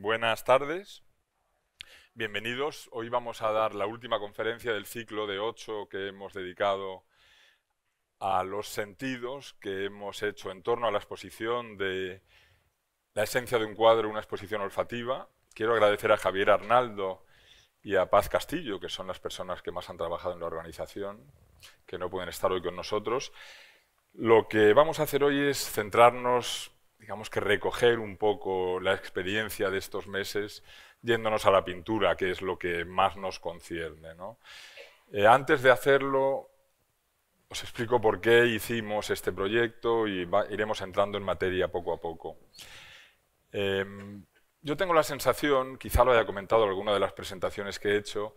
Buenas tardes. Bienvenidos. Hoy vamos a dar la última conferencia del ciclo de ocho que hemos dedicado a los sentidos que hemos hecho en torno a la exposición de la esencia de un cuadro, una exposición olfativa. Quiero agradecer a Javier Arnaldo y a Paz Castillo, que son las personas que más han trabajado en la organización, que no pueden estar hoy con nosotros. Lo que vamos a hacer hoy es centrarnos digamos que recoger un poco la experiencia de estos meses yéndonos a la pintura, que es lo que más nos concierne. Eh, antes de hacerlo, os explico por qué hicimos este proyecto y iremos entrando en materia poco a poco. Em, yo tengo la sensación, quizá lo haya comentado alguna de las presentaciones que he hecho,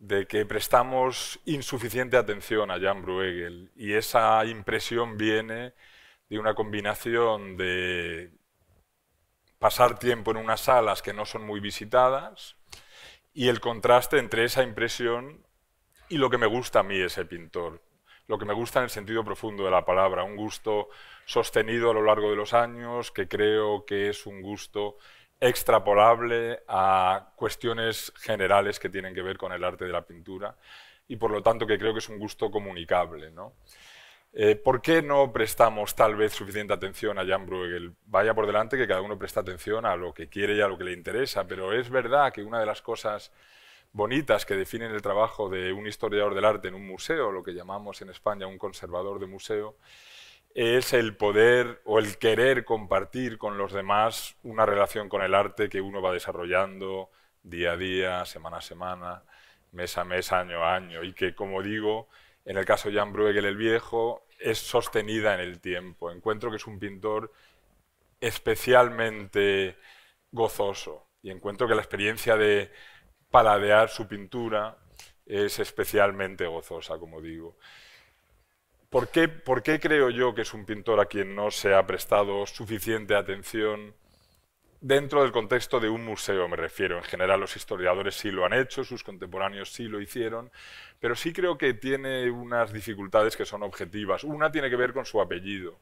de que prestamos insuficiente atención a Jan Bruegel y esa impresión viene de una combinación de pasar tiempo en unas salas que no son muy visitadas y el contraste entre esa impresión y lo que me gusta a mí ese pintor. Lo que me gusta en el sentido profundo de la palabra, un gusto sostenido a lo largo de los años, que creo que es un gusto extrapolable a cuestiones generales que tienen que ver con el arte de la pintura y por lo tanto que creo que es un gusto comunicable. ¿no? Eh, ¿Por qué no prestamos tal vez suficiente atención a Jan Bruegel? Vaya por delante que cada uno presta atención a lo que quiere y a lo que le interesa, pero es verdad que una de las cosas bonitas que definen el trabajo de un historiador del arte en un museo, lo que llamamos en España un conservador de museo, es el poder o el querer compartir con los demás una relación con el arte que uno va desarrollando día a día, semana a semana, mes a mes, año a año, y que, como digo, en el caso de Jan Bruegel el Viejo, es sostenida en el tiempo. Encuentro que es un pintor especialmente gozoso y encuentro que la experiencia de paladear su pintura es especialmente gozosa, como digo. ¿Por qué, ¿Por qué creo yo que es un pintor a quien no se ha prestado suficiente atención dentro del contexto de un museo, me refiero. En general los historiadores sí lo han hecho, sus contemporáneos sí lo hicieron, pero sí creo que tiene unas dificultades que son objetivas. Una tiene que ver con su apellido.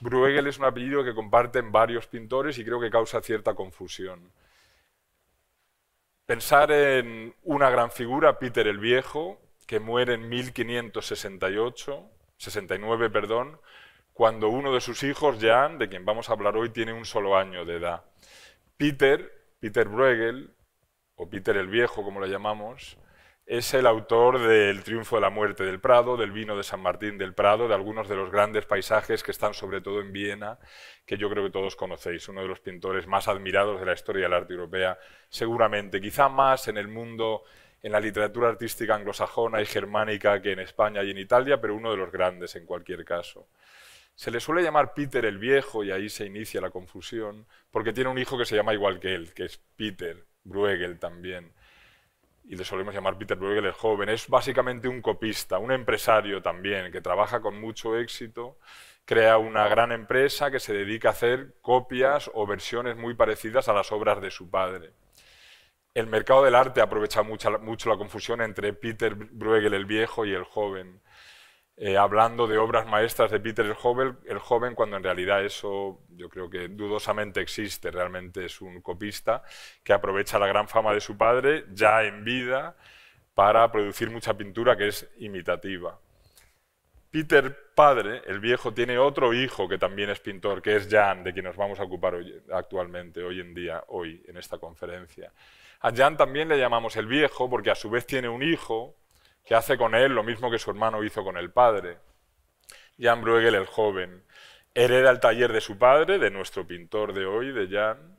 Bruegel es un apellido que comparten varios pintores y creo que causa cierta confusión. Pensar en una gran figura, Peter el Viejo, que muere en 1568, 69, perdón, cuando uno de sus hijos, Jan, de quien vamos a hablar hoy, tiene un solo año de edad. Peter, Peter Bruegel, o Peter el Viejo, como lo llamamos, es el autor del Triunfo de la Muerte del Prado, del vino de San Martín del Prado, de algunos de los grandes paisajes que están sobre todo en Viena, que yo creo que todos conocéis, uno de los pintores más admirados de la historia del arte europea, seguramente, quizá más en el mundo, en la literatura artística anglosajona y germánica que en España y en Italia, pero uno de los grandes en cualquier caso. Se le suele llamar Peter el Viejo y ahí se inicia la confusión, porque tiene un hijo que se llama igual que él, que es Peter Bruegel también. Y le solemos llamar Peter Bruegel el joven. Es básicamente un copista, un empresario también, que trabaja con mucho éxito, crea una gran empresa que se dedica a hacer copias o versiones muy parecidas a las obras de su padre. El mercado del arte aprovecha mucho la confusión entre Peter Bruegel el viejo y el joven eh, hablando de obras maestras de Peter el joven, el joven, cuando en realidad eso yo creo que dudosamente existe, realmente es un copista que aprovecha la gran fama de su padre ya en vida para producir mucha pintura que es imitativa. Peter padre, el viejo, tiene otro hijo que también es pintor, que es Jan, de quien nos vamos a ocupar hoy, actualmente, hoy en día, hoy, en esta conferencia. A Jan también le llamamos el viejo porque a su vez tiene un hijo que hace con él lo mismo que su hermano hizo con el padre. Jan Bruegel el joven hereda el taller de su padre, de nuestro pintor de hoy, de Jan,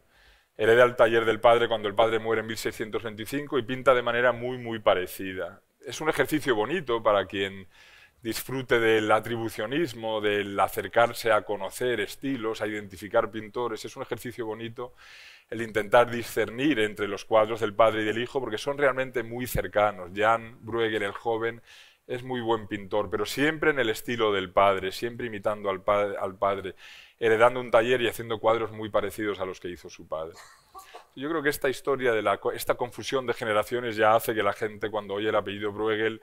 hereda el taller del padre cuando el padre muere en 1625 y pinta de manera muy, muy parecida. Es un ejercicio bonito para quien disfrute del atribucionismo, del acercarse a conocer estilos, a identificar pintores, es un ejercicio bonito el intentar discernir entre los cuadros del padre y del hijo, porque son realmente muy cercanos. Jan Bruegel, el joven, es muy buen pintor, pero siempre en el estilo del padre, siempre imitando al, padre, heredando un taller y haciendo cuadros muy parecidos a los que hizo su padre. Yo creo que esta historia de la, esta confusión de generaciones ya hace que la gente cuando oye el apellido Bruegel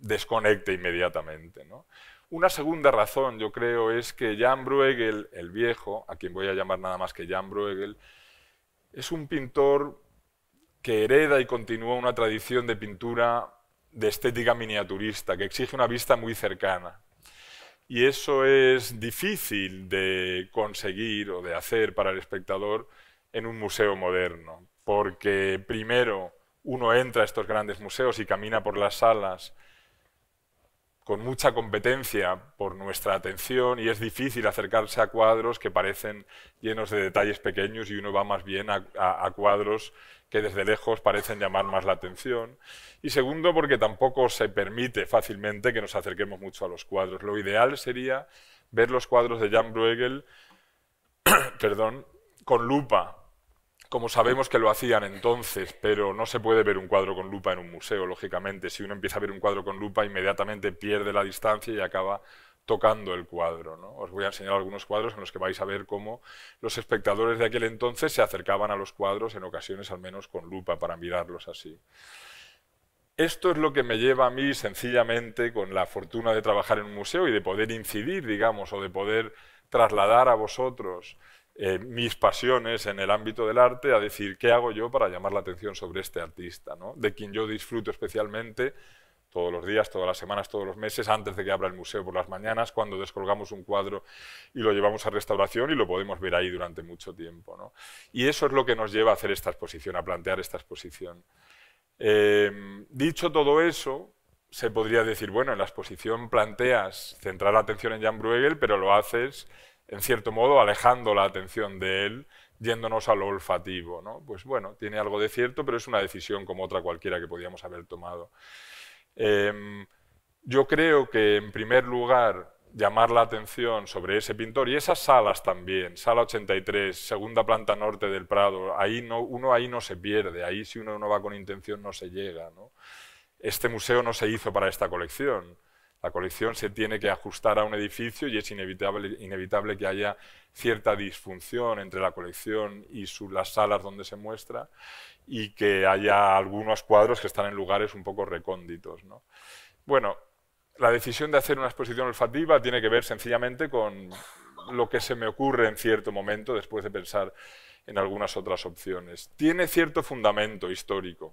desconecte inmediatamente. ¿no? Una segunda razón, yo creo, es que Jan Bruegel, el viejo, a quien voy a llamar nada más que Jan Bruegel, es un pintor que hereda y continúa una tradición de pintura de estética miniaturista, que exige una vista muy cercana. Y eso es difícil de conseguir o de hacer para el espectador en un museo moderno, porque primero uno entra a estos grandes museos y camina por las salas con mucha competencia por nuestra atención y es difícil acercarse a cuadros que parecen llenos de detalles pequeños y uno va más bien a, cuadros que desde lejos parecen llamar más la atención. Y segundo, porque tampoco se permite fácilmente que nos acerquemos mucho a los cuadros. Lo ideal sería ver los cuadros de Jan Bruegel perdón, con lupa como sabemos que lo hacían entonces, pero no se puede ver un cuadro con lupa en un museo, lógicamente. Si uno empieza a ver un cuadro con lupa, inmediatamente pierde la distancia y acaba tocando el cuadro. Os voy a enseñar algunos cuadros en los que vais a ver cómo los espectadores de aquel entonces se acercaban a los cuadros, en ocasiones al menos con lupa, para mirarlos así. Esto es lo que me lleva a mí, sencillamente, con la fortuna de trabajar en un museo y de poder incidir, digamos, o de poder trasladar a vosotros eh, mis pasiones en el ámbito del arte a decir qué hago yo para llamar la atención sobre este artista, de quien yo disfruto especialmente todos los días, todas las semanas, todos los meses, antes de que abra el museo por las mañanas, cuando descolgamos un cuadro y lo llevamos a restauración y lo podemos ver ahí durante mucho tiempo. Y eso es lo que nos lleva a hacer esta exposición, a plantear esta exposición. Eh, dicho todo eso, se podría decir, bueno, en la exposición planteas centrar la atención en Jan Bruegel, pero lo haces en cierto modo, alejando la atención de él, yéndonos a lo olfativo. Pues bueno, tiene algo de cierto, pero es una decisión como otra cualquiera que podíamos haber tomado. Em, yo creo que, en primer lugar, llamar la atención sobre ese pintor y esas salas también, sala 83, segunda planta norte del Prado, ahí no, uno ahí no se pierde, ahí si uno no va con intención no se llega. Este museo no se hizo para esta colección, la colección se tiene que ajustar a un edificio y es inevitable, inevitable que haya cierta disfunción entre la colección y las salas donde se muestra y que haya algunos cuadros que están en lugares un poco recónditos. Bueno, la decisión de hacer una exposición olfativa tiene que ver sencillamente con lo que se me ocurre en cierto momento después de pensar en algunas otras opciones. Tiene cierto fundamento histórico.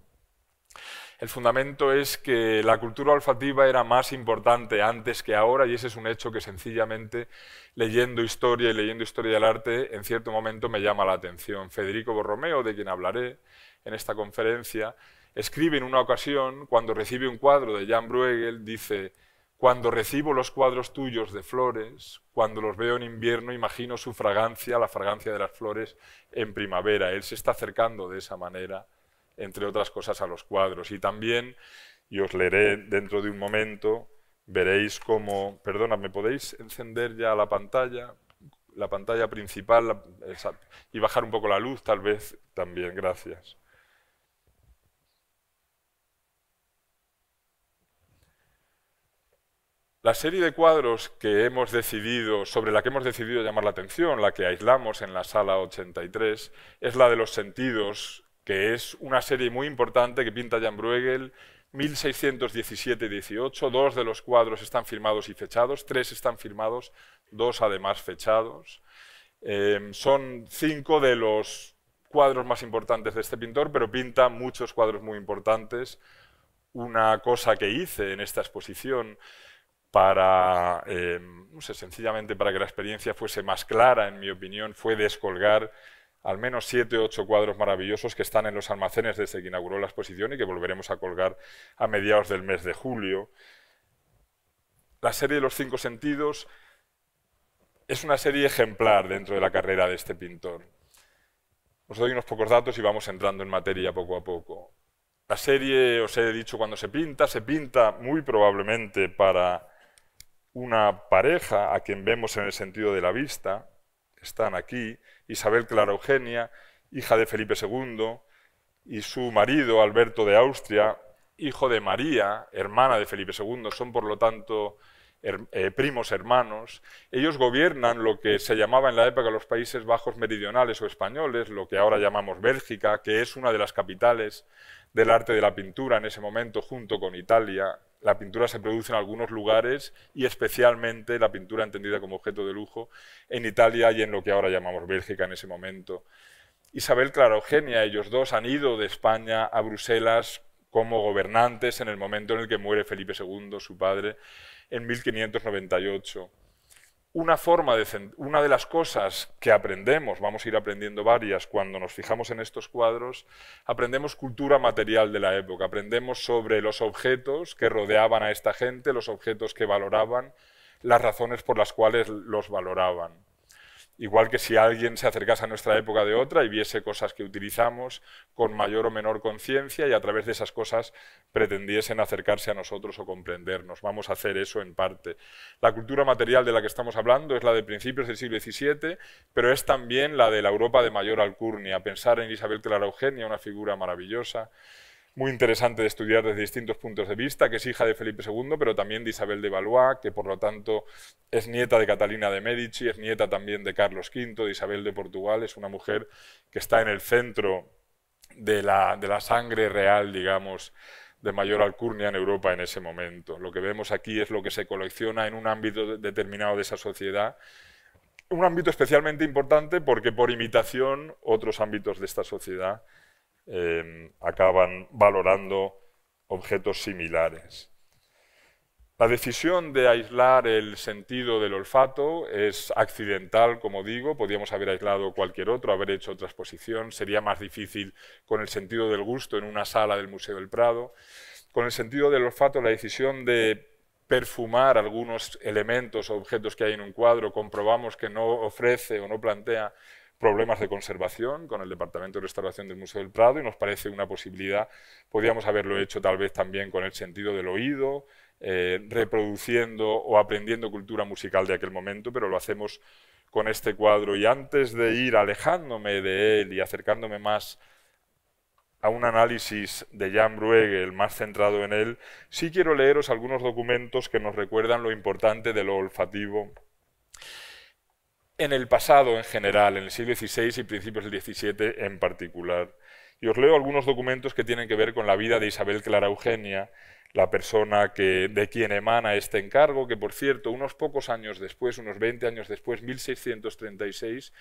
El fundamento es que la cultura olfativa era más importante antes que ahora y ese es un hecho que sencillamente leyendo historia y leyendo historia del arte en cierto momento me llama la atención. Federico Borromeo, de quien hablaré en esta conferencia, escribe en una ocasión, cuando recibe un cuadro de Jan Bruegel, dice, cuando recibo los cuadros tuyos de flores, cuando los veo en invierno, imagino su fragancia, la fragancia de las flores en primavera. Él se está acercando de esa manera entre otras cosas, a los cuadros. Y también, y os leeré dentro de un momento, veréis cómo... Perdona, ¿me podéis encender ya la pantalla? La pantalla principal y bajar un poco la luz, tal vez también, gracias. La serie de cuadros que hemos decidido, sobre la que hemos decidido llamar la atención, la que aislamos en la sala 83, es la de los sentidos que es una serie muy importante que pinta Jan Bruegel, 1617-18, dos de los cuadros están firmados y fechados, tres están firmados, dos además fechados. Em, son cinco de los cuadros más importantes de este pintor, pero pinta muchos cuadros muy importantes. Una cosa que hice en esta exposición para, em, no sé, sencillamente para que la experiencia fuese más clara, en mi opinión, fue descolgar al menos siete o ocho cuadros maravillosos que están en los almacenes desde que inauguró la exposición y que volveremos a colgar a mediados del mes de julio. La serie de los cinco sentidos es una serie ejemplar dentro de la carrera de este pintor. Os doy unos pocos datos y vamos entrando en materia poco a poco. La serie, os he dicho, cuando se pinta, se pinta muy probablemente para una pareja a quien vemos en el sentido de la vista, están aquí, Isabel Clara Eugenia, hija de Felipe II, y su marido, Alberto de Austria, hijo de María, hermana de Felipe II, son por lo tanto eh, primos hermanos. Ellos gobiernan lo que se llamaba en la época los Países Bajos Meridionales o españoles, lo que ahora llamamos Bélgica, que es una de las capitales del arte de la pintura en ese momento, junto con Italia la pintura se produce en algunos lugares y especialmente la pintura entendida como objeto de lujo en Italia y en lo que ahora llamamos Bélgica en ese momento. Isabel Clara Eugenia, ellos dos han ido de España a Bruselas como gobernantes en el momento en el que muere Felipe II, su padre, en 1598. Una forma una de las cosas que aprendemos, vamos a ir aprendiendo varias cuando nos fijamos en estos cuadros, aprendemos cultura material de la época, aprendemos sobre los objetos que rodeaban a esta gente, los objetos que valoraban, las razones por las cuales los valoraban. Igual que si alguien se acercase a nuestra época de otra y viese cosas que utilizamos con mayor o menor conciencia y a través de esas cosas pretendiesen acercarse a nosotros o comprendernos. Vamos a hacer eso en parte. La cultura material de la que estamos hablando es la de principios del siglo XVII, pero es también la de la Europa de mayor alcurnia. Pensar en Isabel Clara Eugenia, una figura maravillosa muy interesante de estudiar desde distintos puntos de vista, que es hija de Felipe II, pero también de Isabel de Valois, que por lo tanto es nieta de Catalina de Medici, es nieta también de Carlos V, de Isabel de Portugal, es una mujer que está en el centro de la, de la sangre real, digamos, de mayor alcurnia en Europa en ese momento. Lo que vemos aquí es lo que se colecciona en un ámbito determinado de esa sociedad, un ámbito especialmente importante porque por imitación otros ámbitos de esta sociedad Em, acaban valorando objetos similares. La decisión de aislar el sentido del olfato es accidental, como digo, podríamos haber aislado cualquier otro, haber hecho otra exposición, sería más difícil con el sentido del gusto en una sala del Museo del Prado. Con el sentido del olfato, la decisión de perfumar algunos elementos o objetos que hay en un cuadro, comprobamos que no ofrece o no plantea problemas de conservación con el Departamento de Restauración del Museo del Prado y nos parece una posibilidad, podríamos haberlo hecho tal vez también con el sentido del oído, eh, reproduciendo o aprendiendo cultura musical de aquel momento, pero lo hacemos con este cuadro y antes de ir alejándome de él y acercándome más a un análisis de Jan Bruegel más centrado en él, sí quiero leeros algunos documentos que nos recuerdan lo importante de lo olfativo en el pasado en general, en el siglo XVI y principios del XVII en particular. Y os leo algunos documentos que tienen que ver con la vida de Isabel Clara Eugenia la persona de quien emana este encargo, que por cierto, unos pocos años después, unos 20 años después, 1636,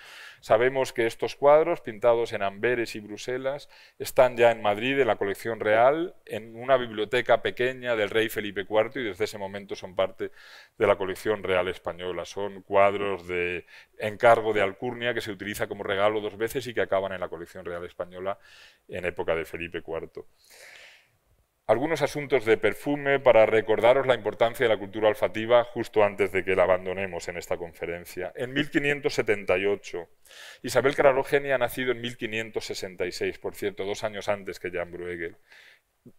sabemos que estos cuadros, pintados en Amberes y Bruselas, están ya en Madrid, en la colección real, en una biblioteca pequeña del rey Felipe IV y desde ese momento son parte de la colección real española. Son cuadros de encargo de Alcurnia que se utiliza como regalo dos veces y que acaban en la colección real española en época de Felipe IV algunos asuntos de perfume para recordaros la importancia de la cultura olfativa justo antes de que la abandonemos en esta conferencia. En 1578, Isabel Carologenia ha nacido en 1566, por cierto, dos años antes que Jan Bruegel.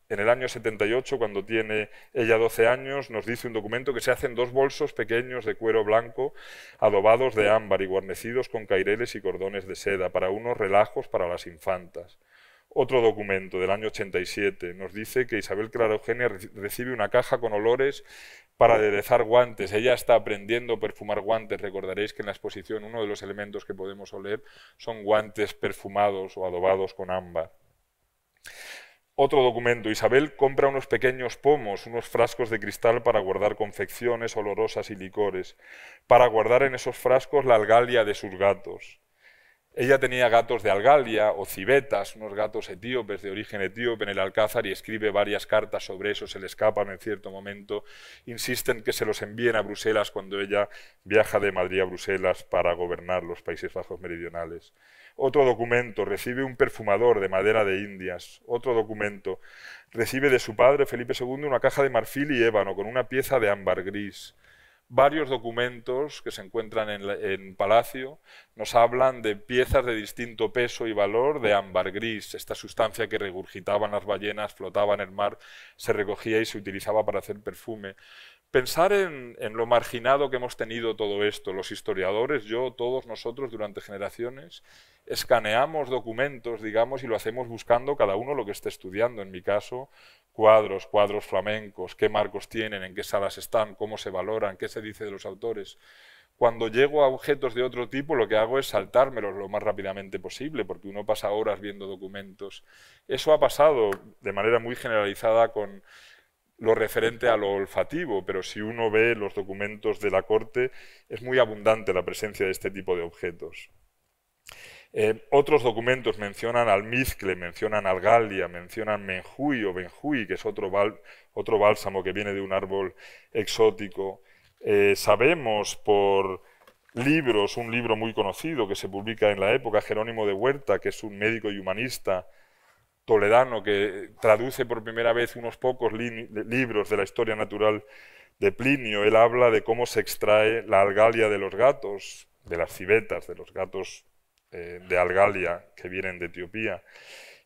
En el año 78, cuando tiene ella 12 años, nos dice un documento que se hacen dos bolsos pequeños de cuero blanco adobados de ámbar y guarnecidos con caireles y cordones de seda para unos relajos para las infantas. Otro documento del año 87 nos dice que Isabel Clara Eugenia recibe una caja con olores para aderezar guantes. Ella está aprendiendo a perfumar guantes. Recordaréis que en la exposición uno de los elementos que podemos oler son guantes perfumados o adobados con ámbar. Otro documento. Isabel compra unos pequeños pomos, unos frascos de cristal para guardar confecciones olorosas y licores, para guardar en esos frascos la algalia de sus gatos. Ella tenía gatos de Algalia o civetas, unos gatos etíopes de origen etíope en el Alcázar y escribe varias cartas sobre eso, se le escapan en cierto momento, insisten que se los envíen a Bruselas cuando ella viaja de Madrid a Bruselas para gobernar los Países Bajos Meridionales. Otro documento, recibe un perfumador de madera de Indias. Otro documento, recibe de su padre Felipe II una caja de marfil y ébano con una pieza de ámbar gris varios documentos que se encuentran en, Palacio nos hablan de piezas de distinto peso y valor de ámbar gris, esta sustancia que regurgitaban las ballenas, flotaba en el mar, se recogía y se utilizaba para hacer perfume. Pensar en, lo marginado que hemos tenido todo esto, los historiadores, yo, todos nosotros durante generaciones, escaneamos documentos, digamos, y lo hacemos buscando cada uno lo que esté estudiando. En mi caso, cuadros, cuadros flamencos, qué marcos tienen, en qué salas están, cómo se valoran, qué se dice de los autores. Cuando llego a objetos de otro tipo, lo que hago es saltármelos lo más rápidamente posible, porque uno pasa horas viendo documentos. Eso ha pasado de manera muy generalizada con lo referente a lo olfativo, pero si uno ve los documentos de la corte, es muy abundante la presencia de este tipo de objetos. Eh, otros documentos mencionan al Mizcle, mencionan al mencionan Menjui o Benjui, que es otro, otro bálsamo que viene de un árbol exótico. Eh, sabemos por libros, un libro muy conocido que se publica en la época, Jerónimo de Huerta, que es un médico y humanista, Toledano, que traduce por primera vez unos pocos libros de la historia natural de Plinio. Él habla de cómo se extrae la algalia de los gatos, de las civetas, de los gatos eh, de algalia que vienen de Etiopía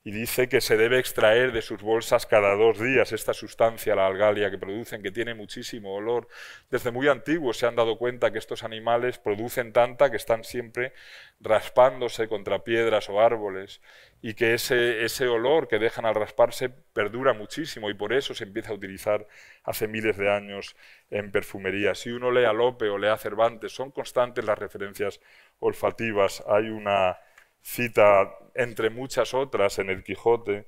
y dice que se debe extraer de sus bolsas cada dos días esta sustancia, la algalia, que producen, que tiene muchísimo olor. Desde muy antiguo se han dado cuenta que estos animales producen tanta que están siempre raspándose contra piedras o árboles y que ese, ese olor que dejan al rasparse perdura muchísimo y por eso se empieza a utilizar hace miles de años en perfumería. Si uno lee a Lope o lee a Cervantes, son constantes las referencias olfativas. Hay una cita entre muchas otras, en el Quijote,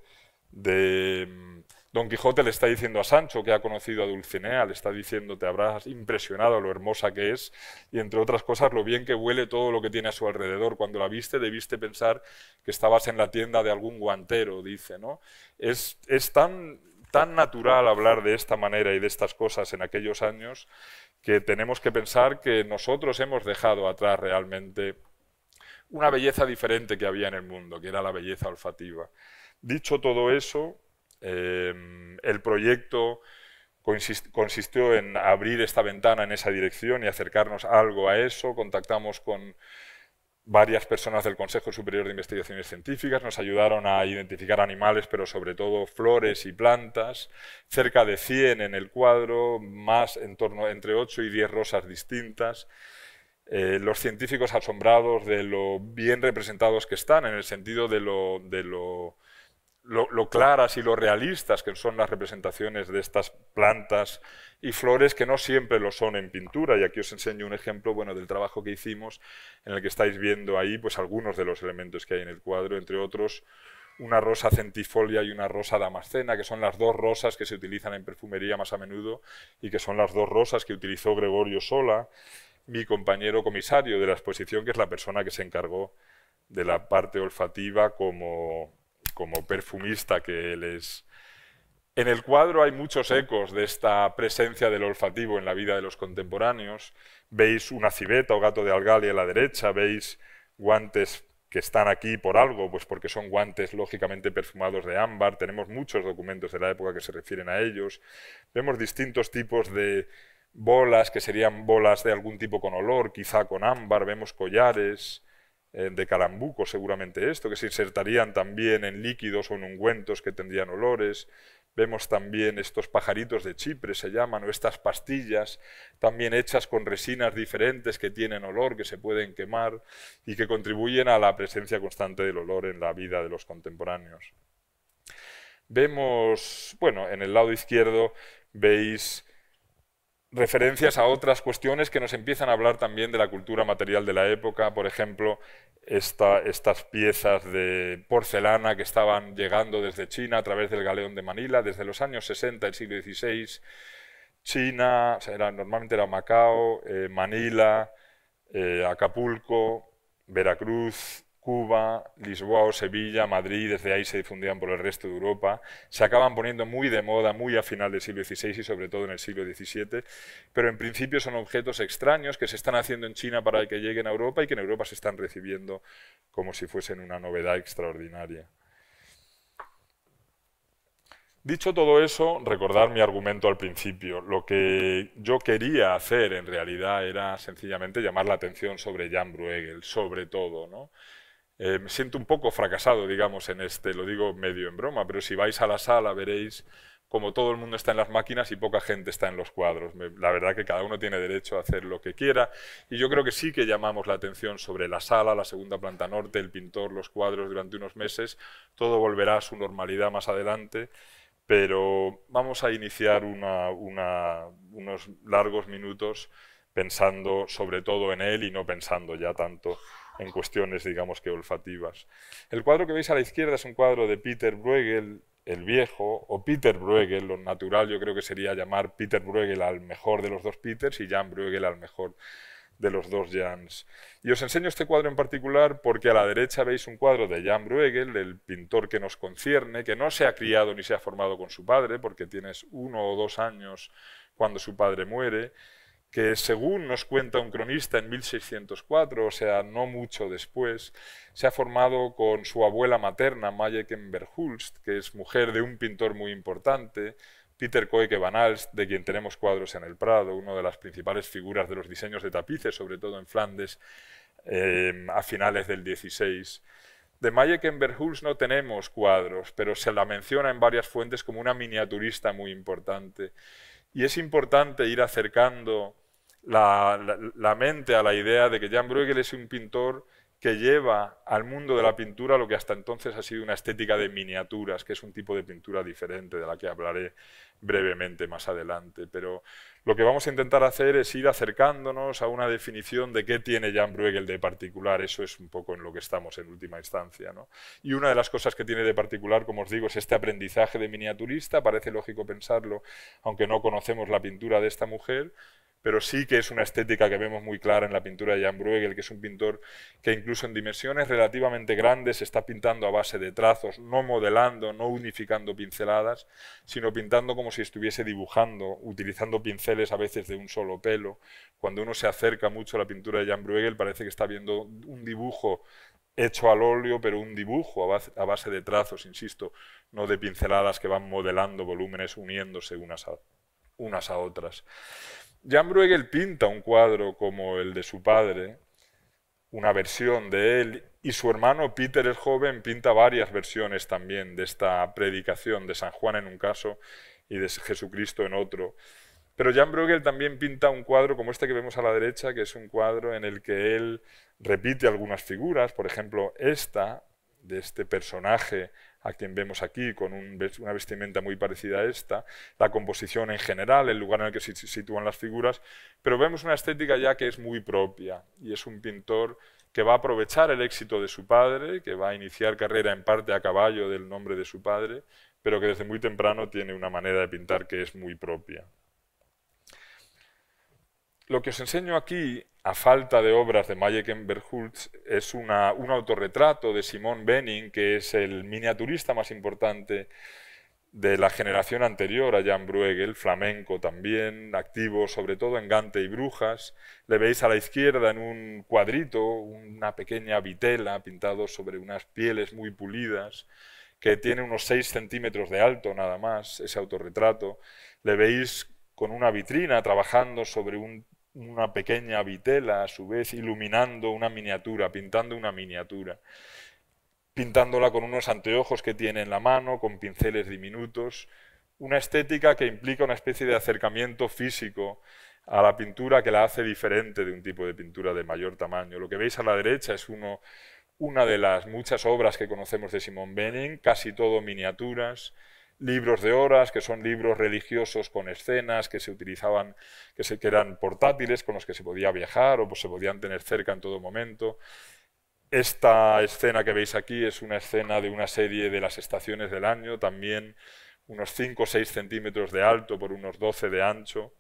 de mm, Don Quijote le está diciendo a Sancho que ha conocido a Dulcinea, le está diciendo te habrás impresionado lo hermosa que es y entre otras cosas lo bien que huele todo lo que tiene a su alrededor. Cuando la viste debiste pensar que estabas en la tienda de algún guantero, dice. ¿no? Es, es tan, tan natural hablar de esta manera y de estas cosas en aquellos años que tenemos que pensar que nosotros hemos dejado atrás realmente una belleza diferente que había en el mundo, que era la belleza olfativa. Dicho todo eso, em, el proyecto consistió en abrir esta ventana en esa dirección y acercarnos algo a eso. Contactamos con varias personas del Consejo Superior de Investigaciones Científicas, nos ayudaron a identificar animales, pero sobre todo flores y plantas, cerca de 100 en el cuadro, más en torno entre 8 y 10 rosas distintas. Eh, los científicos asombrados de lo bien representados que están, en el sentido de lo, claras y lo realistas que son las representaciones de estas plantas y flores que no siempre lo son en pintura. Y aquí os enseño un ejemplo bueno, del trabajo que hicimos, en el que estáis viendo ahí pues, algunos de los elementos que hay en el cuadro, entre otros una rosa centifolia y una rosa damascena, que son las dos rosas que se utilizan en perfumería más a menudo y que son las dos rosas que utilizó Gregorio Sola mi compañero comisario de la exposición, que es la persona que se encargó de la parte olfativa como, como perfumista que él es. En el cuadro hay muchos ecos de esta presencia del olfativo en la vida de los contemporáneos. Veis una civeta o gato de algalia a la derecha, veis guantes que están aquí por algo, pues porque son guantes lógicamente perfumados de ámbar. Tenemos muchos documentos de la época que se refieren a ellos. Vemos distintos tipos de bolas que serían bolas de algún tipo con olor, quizá con ámbar, vemos collares eh, de carambuco, seguramente esto, que se insertarían también en líquidos o en ungüentos que tendrían olores. Vemos también estos pajaritos de Chipre, se llaman, o estas pastillas, también hechas con resinas diferentes que tienen olor, que se pueden quemar y que contribuyen a la presencia constante del olor en la vida de los contemporáneos. Vemos, bueno, en el lado izquierdo veis referencias a otras cuestiones que nos empiezan a hablar también de la cultura material de la época, por ejemplo, estas piezas de porcelana que estaban llegando desde China a través del galeón de Manila desde los años 60 del siglo XVI, China, normalmente era Macao, eh, Manila, eh, Acapulco, Veracruz, Cuba, Lisboa o Sevilla, Madrid, desde ahí se difundían por el resto de Europa, se acaban poniendo muy de moda, muy a final del siglo XVI y sobre todo en el siglo XVII, pero en principio son objetos extraños que se están haciendo en China para que lleguen a Europa y que en Europa se están recibiendo como si fuesen una novedad extraordinaria. Dicho todo eso, recordar mi argumento al principio. Lo que yo quería hacer en realidad era sencillamente llamar la atención sobre Jan Bruegel, sobre todo, ¿no? Eh, me siento un poco fracasado, digamos, en este, lo digo medio en broma, pero si vais a la sala veréis como todo el mundo está en las máquinas y poca gente está en los cuadros. la verdad que cada uno tiene derecho a hacer lo que quiera y yo creo que sí que llamamos la atención sobre la sala, la segunda planta norte, el pintor, los cuadros durante unos meses. Todo volverá a su normalidad más adelante, pero vamos a iniciar unos largos minutos pensando sobre todo en él y no pensando ya tanto en cuestiones, digamos que olfativas. El cuadro que veis a la izquierda es un cuadro de Peter Bruegel, el viejo, o Peter Bruegel, lo natural yo creo que sería llamar Peter Bruegel al mejor de los dos Peters y Jan Bruegel al mejor de los dos Jans. Y os enseño este cuadro en particular porque a la derecha veis un cuadro de Jan Bruegel, el pintor que nos concierne, que no se ha criado ni se ha formado con su padre, porque tienes uno o dos años cuando su padre muere, que según nos cuenta un cronista en 1604, o sea, no mucho después, se ha formado con su abuela materna, Mayeken berhulst que es mujer de un pintor muy importante, Peter Koeke van Alst, de quien tenemos cuadros en el Prado, una de las principales figuras de los diseños de tapices, sobre todo en Flandes, eh, a finales del 16. De Mayeken berhulst no tenemos cuadros, pero se la menciona en varias fuentes como una miniaturista muy importante. Y es importante ir acercando la, mente a la idea de que Jan Bruegel es un pintor que lleva al mundo de la pintura lo que hasta entonces ha sido una estética de miniaturas, que es un tipo de pintura diferente de la que hablaré brevemente más adelante. Pero lo que vamos a intentar hacer es ir acercándonos a una definición de qué tiene Jan Bruegel de particular. Eso es un poco en lo que estamos en última instancia. Y una de las cosas que tiene de particular, como os digo, es este aprendizaje de miniaturista. Parece lógico pensarlo, aunque no conocemos la pintura de esta mujer, pero sí que es una estética que vemos muy clara en la pintura de Jan Bruegel, que es un pintor que incluso en dimensiones relativamente grandes está pintando a base de trazos, no modelando, no unificando pinceladas, sino pintando como si estuviese dibujando, utilizando pinceles a veces de un solo pelo. Cuando uno se acerca mucho a la pintura de Jan Bruegel parece que está viendo un dibujo hecho al óleo, pero un dibujo a base de trazos, insisto, no de pinceladas que van modelando volúmenes uniéndose unas a, unas a otras. Jan Bruegel pinta un cuadro como el de su padre, una versión de él, y su hermano Peter el joven pinta varias versiones también de esta predicación de San Juan en un caso y de Jesucristo en otro. Pero Jan Bruegel también pinta un cuadro como este que vemos a la derecha, que es un cuadro en el que él repite algunas figuras, por ejemplo, esta de este personaje a quien vemos aquí, con una vestimenta muy parecida a esta, la composición en general, el lugar en el que se sitúan las figuras, pero vemos una estética ya que es muy propia y es un pintor que va a aprovechar el éxito de su padre, que va a iniciar carrera en parte a caballo del nombre de su padre, pero que desde muy temprano tiene una manera de pintar que es muy propia. Lo que os enseño aquí, a falta de obras de mayekenberg es un autorretrato de Simón Benning, que es el miniaturista más importante de la generación anterior a Jan Bruegel, flamenco también, activo sobre todo en Gante y Brujas. Le veis a la izquierda en un cuadrito, una pequeña vitela pintado sobre unas pieles muy pulidas, que tiene unos 6 centímetros de alto nada más, ese autorretrato. Le veis con una vitrina trabajando sobre un una pequeña vitela, a su vez iluminando una miniatura, pintando una miniatura, pintándola con unos anteojos que tiene en la mano, con pinceles diminutos, una estética que implica una especie de acercamiento físico a la pintura que la hace diferente de un tipo de pintura de mayor tamaño. Lo que veis a la derecha es una de las muchas obras que conocemos de Simón Benning, casi todo miniaturas, libros de horas, que son libros religiosos con escenas que se utilizaban, que, se, eran portátiles con los que se podía viajar o pues, se podían tener cerca en todo momento. Esta escena que veis aquí es una escena de una serie de las estaciones del año, también unos 5 o 6 centímetros de alto por unos 12 de ancho.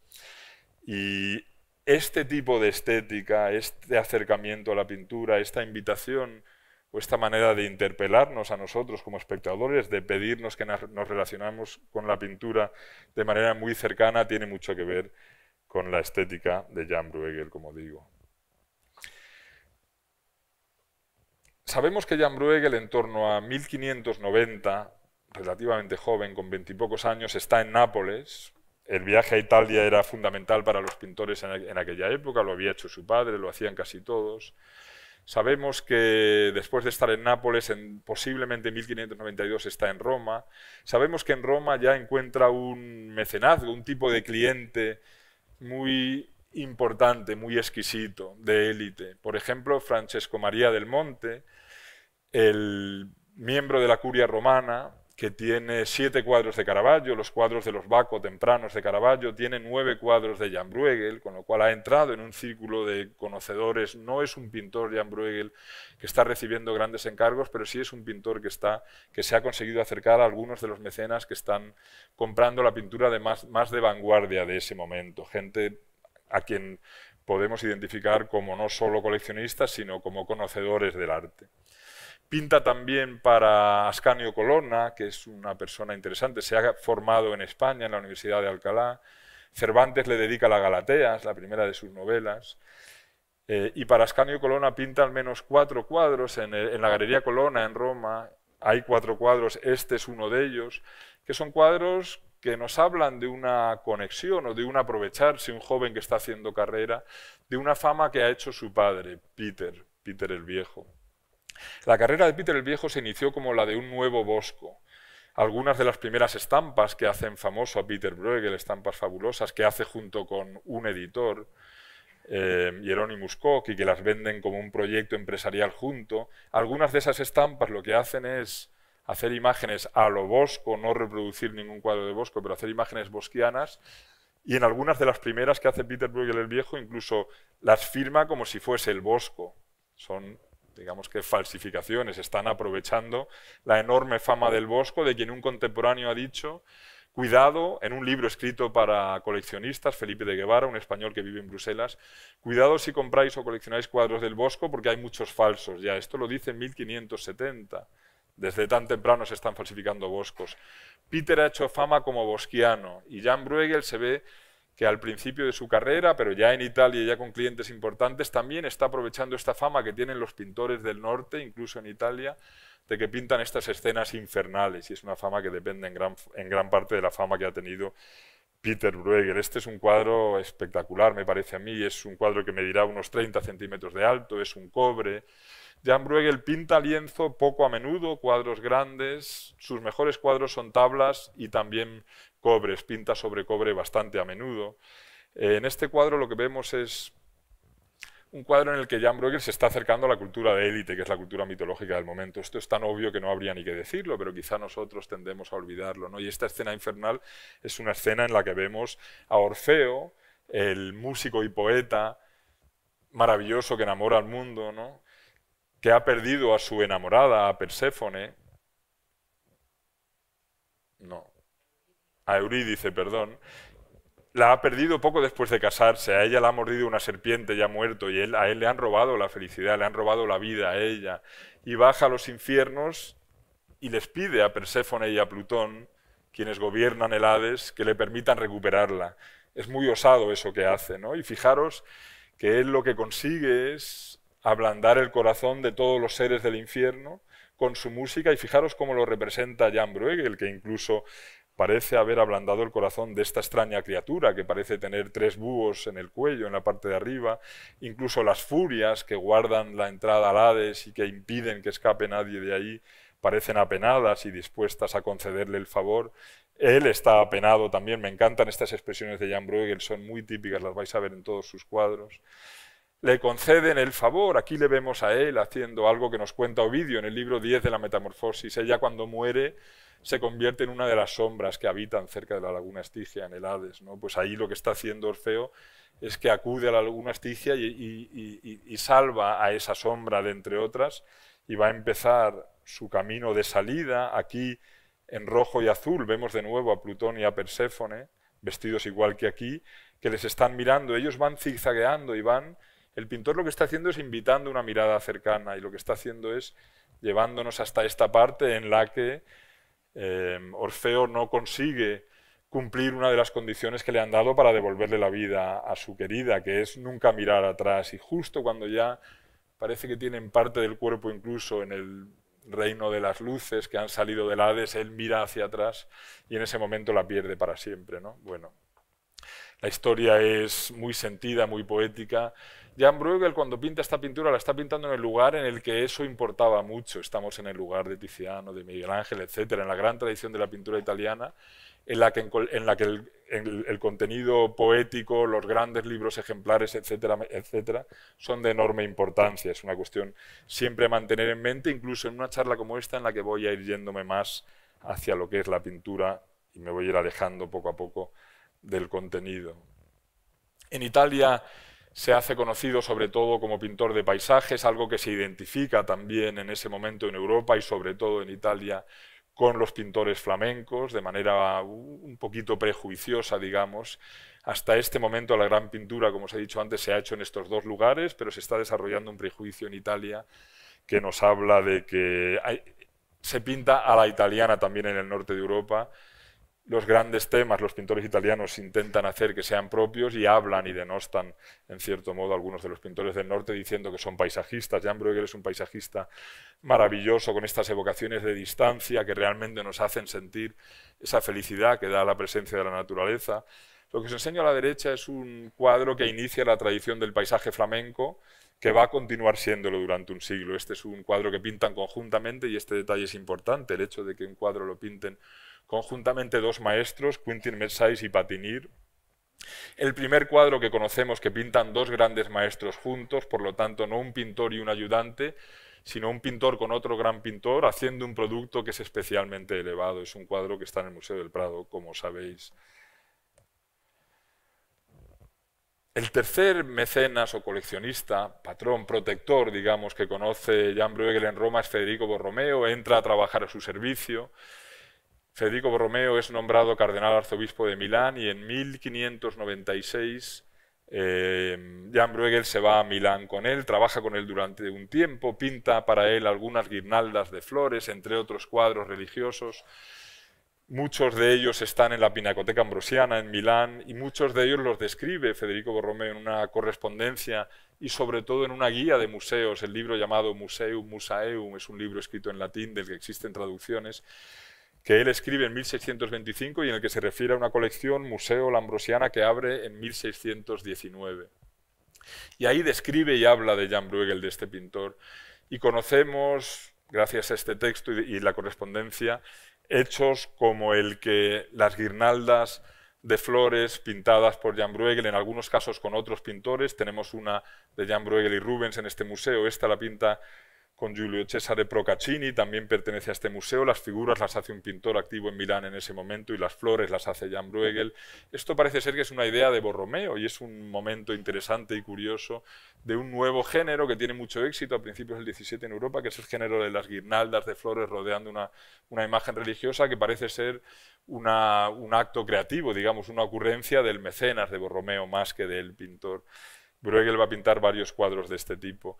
Y este tipo de estética, este acercamiento a la pintura, esta invitación o esta manera de interpelarnos a nosotros como espectadores, de pedirnos que nos relacionamos con la pintura de manera muy cercana, tiene mucho que ver con la estética de Jan Bruegel, como digo. Sabemos que Jan Bruegel, en torno a 1590, relativamente joven, con veintipocos años, está en Nápoles. El viaje a Italia era fundamental para los pintores en, aquella época, lo había hecho su padre, lo hacían casi todos. Sabemos que después de estar en Nápoles, en, posiblemente en 1592 está en Roma. Sabemos que en Roma ya encuentra un mecenazgo, un tipo de cliente muy importante, muy exquisito, de élite. Por ejemplo, Francesco María del Monte, el miembro de la curia romana, que tiene siete cuadros de Caravaggio, los cuadros de los Baco tempranos de Caravaggio, tiene nueve cuadros de Jan Bruegel, con lo cual ha entrado en un círculo de conocedores. No es un pintor Jan Bruegel que está recibiendo grandes encargos, pero sí es un pintor que, está, que se ha conseguido acercar a algunos de los mecenas que están comprando la pintura de más, más de vanguardia de ese momento. Gente a quien podemos identificar como no solo coleccionistas, sino como conocedores del arte. Pinta también para Ascanio Colonna, que es una persona interesante, se ha formado en España, en la Universidad de Alcalá. Cervantes le dedica la Galatea, es la primera de sus novelas. Eh, y para Ascanio Colonna pinta al menos cuatro cuadros en, eh, en la Galería Colonna, en Roma. Hay cuatro cuadros, este es uno de ellos, que son cuadros que nos hablan de una conexión o de un aprovecharse un joven que está haciendo carrera, de una fama que ha hecho su padre, Peter, Peter el Viejo. La carrera de Peter el Viejo se inició como la de un nuevo Bosco. Algunas de las primeras estampas que hacen famoso a Peter Bruegel, estampas fabulosas, que hace junto con un editor, eh, Hieronymus Cock, y que las venden como un proyecto empresarial junto, algunas de esas estampas lo que hacen es hacer imágenes a lo Bosco, no reproducir ningún cuadro de Bosco, pero hacer imágenes bosquianas y en algunas de las primeras que hace Peter Bruegel el Viejo incluso las firma como si fuese el Bosco. Son digamos que falsificaciones, están aprovechando la enorme fama del Bosco, de quien un contemporáneo ha dicho, cuidado, en un libro escrito para coleccionistas, Felipe de Guevara, un español que vive en Bruselas, cuidado si compráis o coleccionáis cuadros del Bosco porque hay muchos falsos ya, esto lo dice en 1570. Desde tan temprano se están falsificando boscos. Peter ha hecho fama como bosquiano y Jan Bruegel se ve que al principio de su carrera, pero ya en Italia, ya con clientes importantes, también está aprovechando esta fama que tienen los pintores del norte, incluso en Italia, de que pintan estas escenas infernales. Y es una fama que depende en gran, en gran parte de la fama que ha tenido Peter Bruegel. Este es un cuadro espectacular, me parece a mí. Es un cuadro que medirá unos 30 centímetros de alto, es un cobre. Jan Bruegel pinta lienzo poco a menudo, cuadros grandes. Sus mejores cuadros son tablas y también cobres, pinta sobre cobre bastante a menudo. Eh, en este cuadro lo que vemos es un cuadro en el que Jan Bruegel se está acercando a la cultura de élite, que es la cultura mitológica del momento. Esto es tan obvio que no habría ni que decirlo, pero quizá nosotros tendemos a olvidarlo. ¿no? Y esta escena infernal es una escena en la que vemos a Orfeo, el músico y poeta maravilloso que enamora al mundo, ¿no? que ha perdido a su enamorada, a Perséfone. No, a Eurídice, perdón, la ha perdido poco después de casarse, a ella la ha mordido una serpiente y ha muerto, y a él le han robado la felicidad, le han robado la vida a ella, y baja a los infiernos y les pide a Perséfone y a Plutón, quienes gobiernan el Hades, que le permitan recuperarla. Es muy osado eso que hace, ¿no? Y fijaros que él lo que consigue es ablandar el corazón de todos los seres del infierno con su música, y fijaros cómo lo representa Jan Bruegel, que incluso parece haber ablandado el corazón de esta extraña criatura que parece tener tres búhos en el cuello, en la parte de arriba, incluso las furias que guardan la entrada al Hades y que impiden que escape nadie de ahí, parecen apenadas y dispuestas a concederle el favor. Él está apenado también, me encantan estas expresiones de Jan Bruegel, son muy típicas, las vais a ver en todos sus cuadros le conceden el favor. Aquí le vemos a él haciendo algo que nos cuenta Ovidio en el libro 10 de la Metamorfosis. Ella cuando muere se convierte en una de las sombras que habitan cerca de la laguna Estigia, en el Hades. ¿no? Pues ahí lo que está haciendo Orfeo es que acude a la laguna Estigia y salva a esa sombra de entre otras y va a empezar su camino de salida. Aquí en rojo y azul vemos de nuevo a Plutón y a Perséfone, vestidos igual que aquí, que les están mirando. Ellos van zigzagueando y van... El pintor lo que está haciendo es invitando una mirada cercana y lo que está haciendo es llevándonos hasta esta parte en la que Em, Orfeo no consigue cumplir una de las condiciones que le han dado para devolverle la vida a su querida, que es nunca mirar atrás. Y justo cuando ya parece que tienen parte del cuerpo incluso en el reino de las luces que han salido del Hades, él mira hacia atrás y en ese momento la pierde para siempre. Bueno, la historia es muy sentida, muy poética Jan Bruegel cuando pinta esta pintura la está pintando en el lugar en el que eso importaba mucho. Estamos en el lugar de Tiziano, de Miguel Ángel, etcétera, en la gran tradición de la pintura italiana, en la que, en, la que el, contenido poético, los grandes libros ejemplares, etcétera, etcétera, son de enorme importancia. Es una cuestión siempre mantener en mente, incluso en una charla como esta en la que voy a ir yéndome más hacia lo que es la pintura y me voy a ir alejando poco a poco del contenido. En Italia se hace conocido sobre todo como pintor de paisajes, algo que se identifica también en ese momento en Europa y sobre todo en Italia con los pintores flamencos, de manera un poquito prejuiciosa, digamos. Hasta este momento la gran pintura, como os he dicho antes, se ha hecho en estos dos lugares, pero se está desarrollando un prejuicio en Italia que nos habla de que se pinta a la italiana también en el norte de Europa los grandes temas los pintores italianos intentan hacer que sean propios y hablan y denostan, en cierto modo, algunos de los pintores del norte diciendo que son paisajistas. Jan Bruegel es un paisajista maravilloso con estas evocaciones de distancia que realmente nos hacen sentir esa felicidad que da la presencia de la naturaleza. Lo que os enseño a la derecha es un cuadro que inicia la tradición del paisaje flamenco, que va a continuar siéndolo durante un siglo. Este es un cuadro que pintan conjuntamente y este detalle es importante, el hecho de que un cuadro lo pinten conjuntamente dos maestros, Quintin Metsys y Patinir. El primer cuadro que conocemos que pintan dos grandes maestros juntos, por lo tanto no un pintor y un ayudante, sino un pintor con otro gran pintor haciendo un producto que es especialmente elevado. Es un cuadro que está en el Museo del Prado, como sabéis. El tercer mecenas o coleccionista, patrón, protector, digamos, que conoce Jan Bruegel en Roma es Federico Borromeo, entra a trabajar a su servicio. Federico Borromeo es nombrado cardenal arzobispo de Milán y en 1596 eh, Jan Bruegel se va a Milán con él, trabaja con él durante un tiempo, pinta para él algunas guirnaldas de flores, entre otros cuadros religiosos. Muchos de ellos están en la Pinacoteca Ambrosiana en Milán y muchos de ellos los describe Federico Borromeo en una correspondencia y sobre todo en una guía de museos, el libro llamado Museum Musaeum, es un libro escrito en latín del que existen traducciones que él escribe en 1625 y en el que se refiere a una colección Museo Lambrosiana que abre en 1619. Y ahí describe y habla de Jan Bruegel, de este pintor, y conocemos, gracias a este texto y la correspondencia, hechos como el que las guirnaldas de flores pintadas por Jan Bruegel, en algunos casos con otros pintores. Tenemos una de Jan Bruegel y Rubens en este museo. Esta la pinta con Giulio Cesare Procaccini, también pertenece a este museo. Las figuras las hace un pintor activo en Milán en ese momento y las flores las hace Jan Bruegel. Esto parece ser que es una idea de Borromeo y es un momento interesante y curioso de un nuevo género que tiene mucho éxito a principios del 17 en Europa, que es el género de las guirnaldas de flores rodeando una, imagen religiosa que parece ser un acto creativo, digamos, una ocurrencia del mecenas de Borromeo más que del pintor. Bruegel va a pintar varios cuadros de este tipo.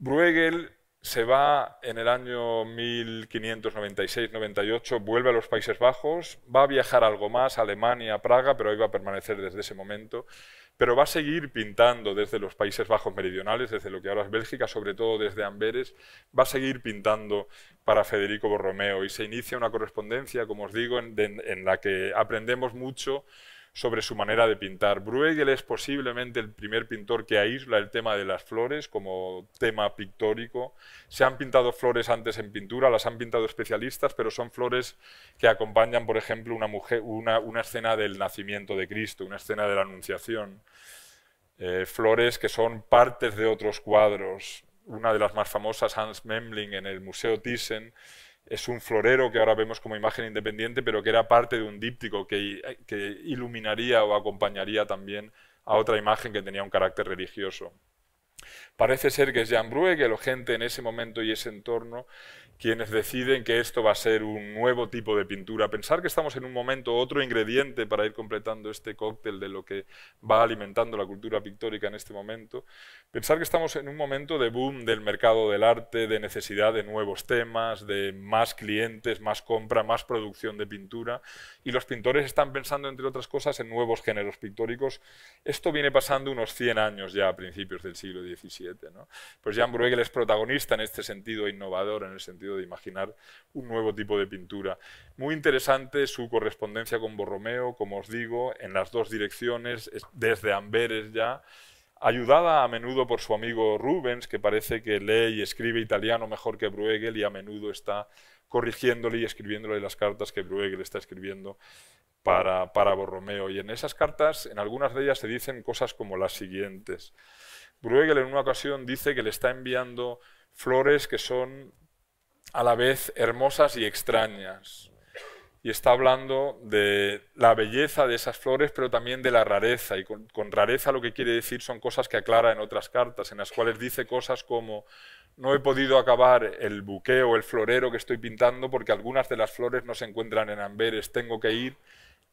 Bruegel se va en el año 1596-98, vuelve a los Países Bajos, va a viajar algo más a Alemania, a Praga, pero ahí va a permanecer desde ese momento, pero va a seguir pintando desde los Países Bajos meridionales, desde lo que ahora es Bélgica, sobre todo desde Amberes, va a seguir pintando para Federico Borromeo y se inicia una correspondencia, como os digo, en, en la que aprendemos mucho sobre su manera de pintar. Bruegel es posiblemente el primer pintor que aísla el tema de las flores como tema pictórico. Se han pintado flores antes en pintura, las han pintado especialistas, pero son flores que acompañan, por ejemplo, una, escena del nacimiento de Cristo, una escena de la Anunciación. Eh, flores que son partes de otros cuadros. Una de las más famosas, Hans Memling, en el Museo Thyssen, es un florero que ahora vemos como imagen independiente, pero que era parte de un díptico que, que iluminaría o acompañaría también a otra imagen que tenía un carácter religioso. Parece ser que es Jean Bruegel o gente en ese momento y ese entorno quienes deciden que esto va a ser un nuevo tipo de pintura. Pensar que estamos en un momento otro ingrediente para ir completando este cóctel de lo que va alimentando la cultura pictórica en este momento. Pensar que estamos en un momento de boom del mercado del arte, de necesidad de nuevos temas, de más clientes, más compra, más producción de pintura. Y los pintores están pensando, entre otras cosas, en nuevos géneros pictóricos. Esto viene pasando unos 100 años ya a principios del siglo XVII. Pues Jan Bruegel es protagonista en este sentido, innovador, en el sentido de imaginar un nuevo tipo de pintura. Muy interesante su correspondencia con Borromeo, como os digo, en las dos direcciones, desde Amberes ya, ayudada a menudo por su amigo Rubens, que parece que lee y escribe italiano mejor que Bruegel y a menudo está corrigiéndole y escribiéndole las cartas que Bruegel está escribiendo para, para Borromeo. Y en esas cartas, en algunas de ellas se dicen cosas como las siguientes. Bruegel en una ocasión dice que le está enviando flores que son a la vez hermosas y extrañas. Y está hablando de la belleza de esas flores, pero también de la rareza. Y con, rareza lo que quiere decir son cosas que aclara en otras cartas, en las cuales dice cosas como no he podido acabar el buque o el florero que estoy pintando porque algunas de las flores no se encuentran en Amberes. Tengo que ir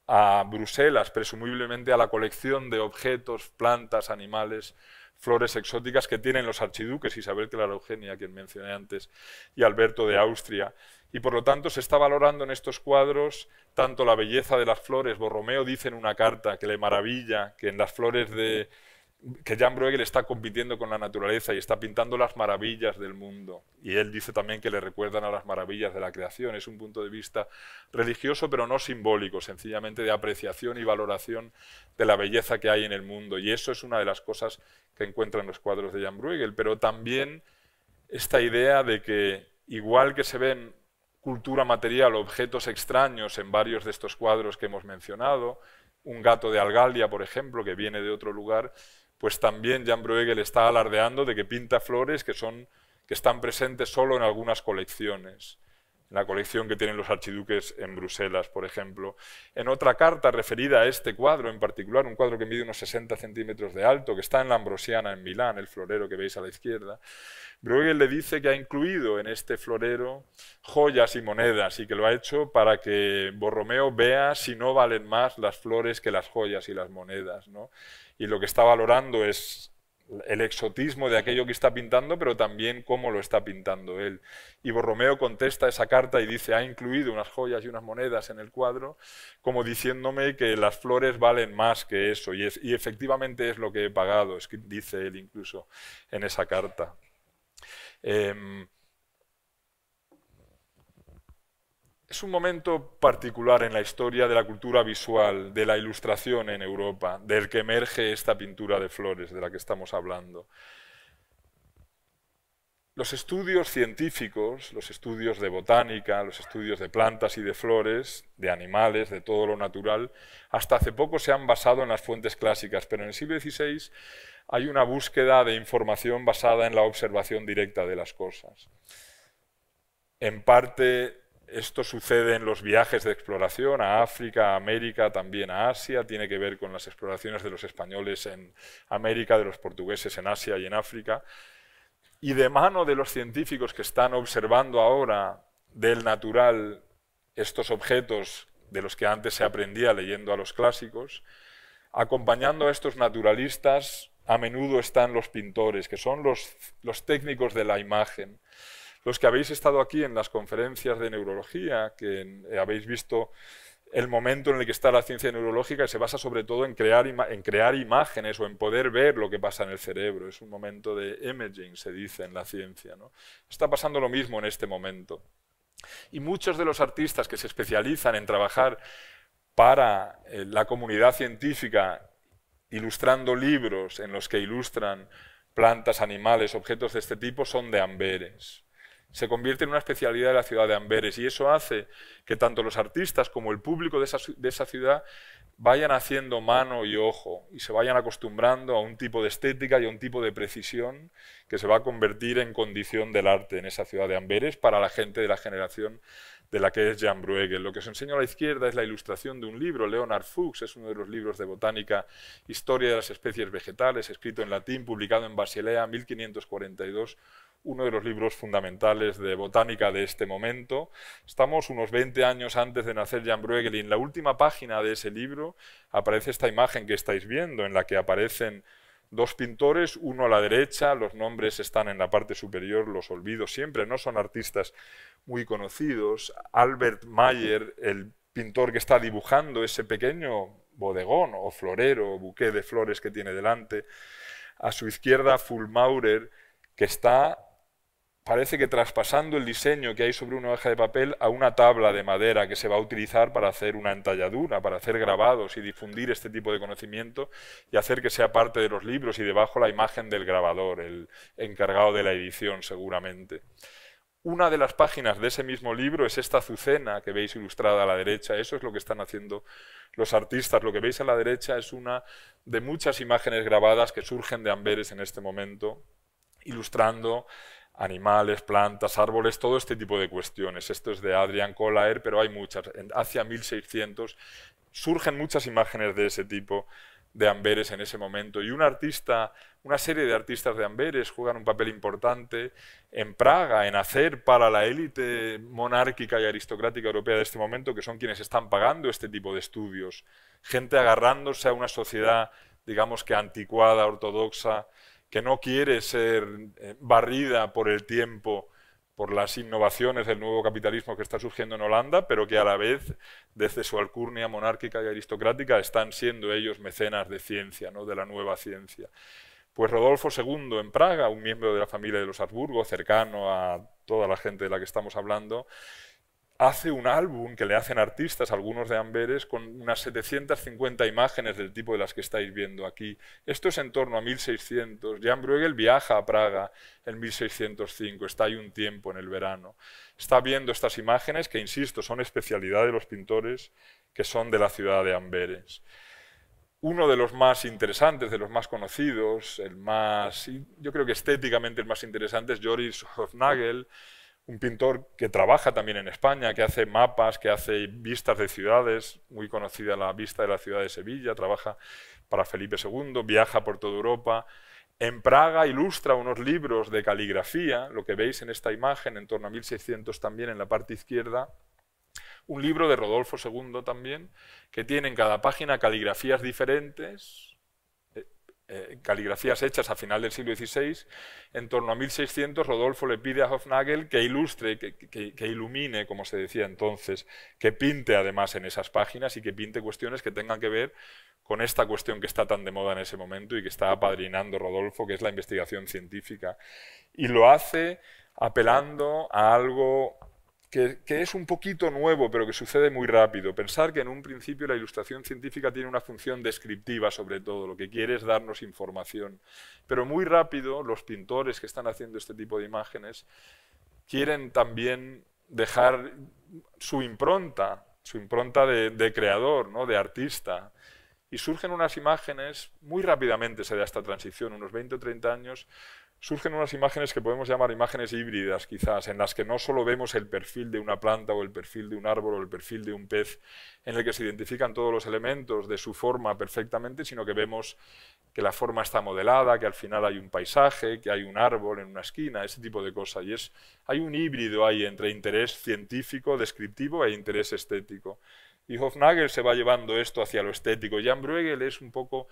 a Bruselas, presumiblemente a la colección de objetos, plantas, animales flores exóticas que tienen los archiduques Isabel Clara Eugenia, quien mencioné antes, y Alberto de Austria. Y por lo tanto se está valorando en estos cuadros tanto la belleza de las flores. Borromeo dice en una carta que le maravilla que en las flores de que Jan Bruegel está compitiendo con la naturaleza y está pintando las maravillas del mundo. Y él dice también que le recuerdan a las maravillas de la creación. Es un punto de vista religioso, pero no simbólico, sencillamente de apreciación y valoración de la belleza que hay en el mundo. Y eso es una de las cosas que encuentran en los cuadros de Jan Bruegel. Pero también esta idea de que, igual que se ven cultura material, objetos extraños en varios de estos cuadros que hemos mencionado, un gato de Algalia, por ejemplo, que viene de otro lugar, pues también Jan Bruegel está alardeando de que pinta flores que, son, que están presentes solo en algunas colecciones la colección que tienen los archiduques en Bruselas, por ejemplo. En otra carta referida a este cuadro en particular, un cuadro que mide unos 60 centímetros de alto, que está en la Ambrosiana, en Milán, el florero que veis a la izquierda, Bruegel le dice que ha incluido en este florero joyas y monedas y que lo ha hecho para que Borromeo vea si no valen más las flores que las joyas y las monedas. Y lo que está valorando es el exotismo de aquello que está pintando, pero también cómo lo está pintando él. Y Borromeo contesta esa carta y dice, ha incluido unas joyas y unas monedas en el cuadro, como diciéndome que las flores valen más que eso, y, efectivamente es lo que he pagado, es dice él incluso en esa carta. Em, Es un momento particular en la historia de la cultura visual, de la ilustración en Europa, del que emerge esta pintura de flores de la que estamos hablando. Los estudios científicos, los estudios de botánica, los estudios de plantas y de flores, de animales, de todo lo natural, hasta hace poco se han basado en las fuentes clásicas, pero en el siglo XVI hay una búsqueda de información basada en la observación directa de las cosas. En parte esto sucede en los viajes de exploración a África, a América, también a Asia. Tiene que ver con las exploraciones de los españoles en América, de los portugueses en Asia y en África. Y de mano de los científicos que están observando ahora del natural estos objetos de los que antes se aprendía leyendo a los clásicos, acompañando a estos naturalistas a menudo están los pintores, que son los, técnicos de la imagen los que habéis estado aquí en las conferencias de neurología, que eh, habéis visto el momento en el que está la ciencia neurológica se basa sobre todo en crear, imágenes o en poder ver lo que pasa en el cerebro. Es un momento de imaging, se dice en la ciencia. Está pasando lo mismo en este momento. Y muchos de los artistas que se especializan en trabajar para eh, la comunidad científica, ilustrando libros en los que ilustran plantas, animales, objetos de este tipo, son de Amberes se convierte en una especialidad de la ciudad de Amberes y eso hace que tanto los artistas como el público de esa, ciudad vayan haciendo mano y ojo y se vayan acostumbrando a un tipo de estética y a un tipo de precisión que se va a convertir en condición del arte en esa ciudad de Amberes para la gente de la generación de la que es Jan Bruegel. Lo que os enseño a la izquierda es la ilustración de un libro, Leonard Fuchs, es uno de los libros de botánica Historia de las especies vegetales, escrito en latín, publicado en Basilea 1542, uno de los libros fundamentales de botánica de este momento. Estamos unos 20 años antes de nacer Jan Bruegel y en la última página de ese libro aparece esta imagen que estáis viendo, en la que aparecen dos pintores, uno a la derecha, los nombres están en la parte superior, los olvido siempre, no son artistas muy conocidos. Albert Mayer, el pintor que está dibujando ese pequeño bodegón o florero, buqué de flores que tiene delante. A su izquierda, Fulmaurer, que está parece que traspasando el diseño que hay sobre una hoja de papel a una tabla de madera que se va a utilizar para hacer una entalladura, para hacer grabados y difundir este tipo de conocimiento y hacer que sea parte de los libros y debajo la imagen del grabador, el encargado de la edición seguramente. Una de las páginas de ese mismo libro es esta azucena que veis ilustrada a la derecha. Eso es lo que están haciendo los artistas. Lo que veis a la derecha es una de muchas imágenes grabadas que surgen de Amberes en este momento, ilustrando animales, plantas, árboles, todo este tipo de cuestiones. Esto es de Adrian Kolaer, pero hay muchas. hacia 1600 surgen muchas imágenes de ese tipo de Amberes en ese momento. Y un artista, una serie de artistas de Amberes juegan un papel importante en Praga, en hacer para la élite monárquica y aristocrática europea de este momento, que son quienes están pagando este tipo de estudios. Gente agarrándose a una sociedad, digamos que anticuada, ortodoxa, que no quiere ser eh, barrida por el tiempo, por las innovaciones del nuevo capitalismo que está surgiendo en Holanda, pero que a la vez, desde su alcurnia monárquica y aristocrática, están siendo ellos mecenas de ciencia, ¿no? de la nueva ciencia. Pues Rodolfo II en Praga, un miembro de la familia de los Habsburgo, cercano a toda la gente de la que estamos hablando, hace un álbum que le hacen artistas, algunos de Amberes, con unas 750 imágenes del tipo de las que estáis viendo aquí. Esto es en torno a 1600. Jan Bruegel viaja a Praga en 1605, está ahí un tiempo en el verano. Está viendo estas imágenes que, insisto, son especialidad de los pintores que son de la ciudad de Amberes. Uno de los más interesantes, de los más conocidos, el más, yo creo que estéticamente el más interesante es Joris Hofnagel, un pintor que trabaja también en España, que hace mapas, que hace vistas de ciudades, muy conocida la vista de la ciudad de Sevilla, trabaja para Felipe II, viaja por toda Europa. En Praga ilustra unos libros de caligrafía, lo que veis en esta imagen, en torno a 1600 también en la parte izquierda, un libro de Rodolfo II también, que tiene en cada página caligrafías diferentes, eh, caligrafías hechas a final del siglo XVI, en torno a 1600 Rodolfo le pide a Hofnagel que ilustre, que, que, ilumine, como se decía entonces, que pinte además en esas páginas y que pinte cuestiones que tengan que ver con esta cuestión que está tan de moda en ese momento y que está apadrinando Rodolfo, que es la investigación científica. Y lo hace apelando a algo que, es un poquito nuevo, pero que sucede muy rápido. Pensar que en un principio la ilustración científica tiene una función descriptiva sobre todo, lo que quiere es darnos información. Pero muy rápido los pintores que están haciendo este tipo de imágenes quieren también dejar su impronta, su impronta de, creador, ¿no? de artista. Y surgen unas imágenes, muy rápidamente se da esta transición, unos 20 o 30 años, surgen unas imágenes que podemos llamar imágenes híbridas, quizás, en las que no solo vemos el perfil de una planta o el perfil de un árbol o el perfil de un pez, en el que se identifican todos los elementos de su forma perfectamente, sino que vemos que la forma está modelada, que al final hay un paisaje, que hay un árbol en una esquina, ese tipo de cosas. Y es, hay un híbrido ahí entre interés científico, descriptivo e interés estético. Y Hofnagel se va llevando esto hacia lo estético. Jan Bruegel es un poco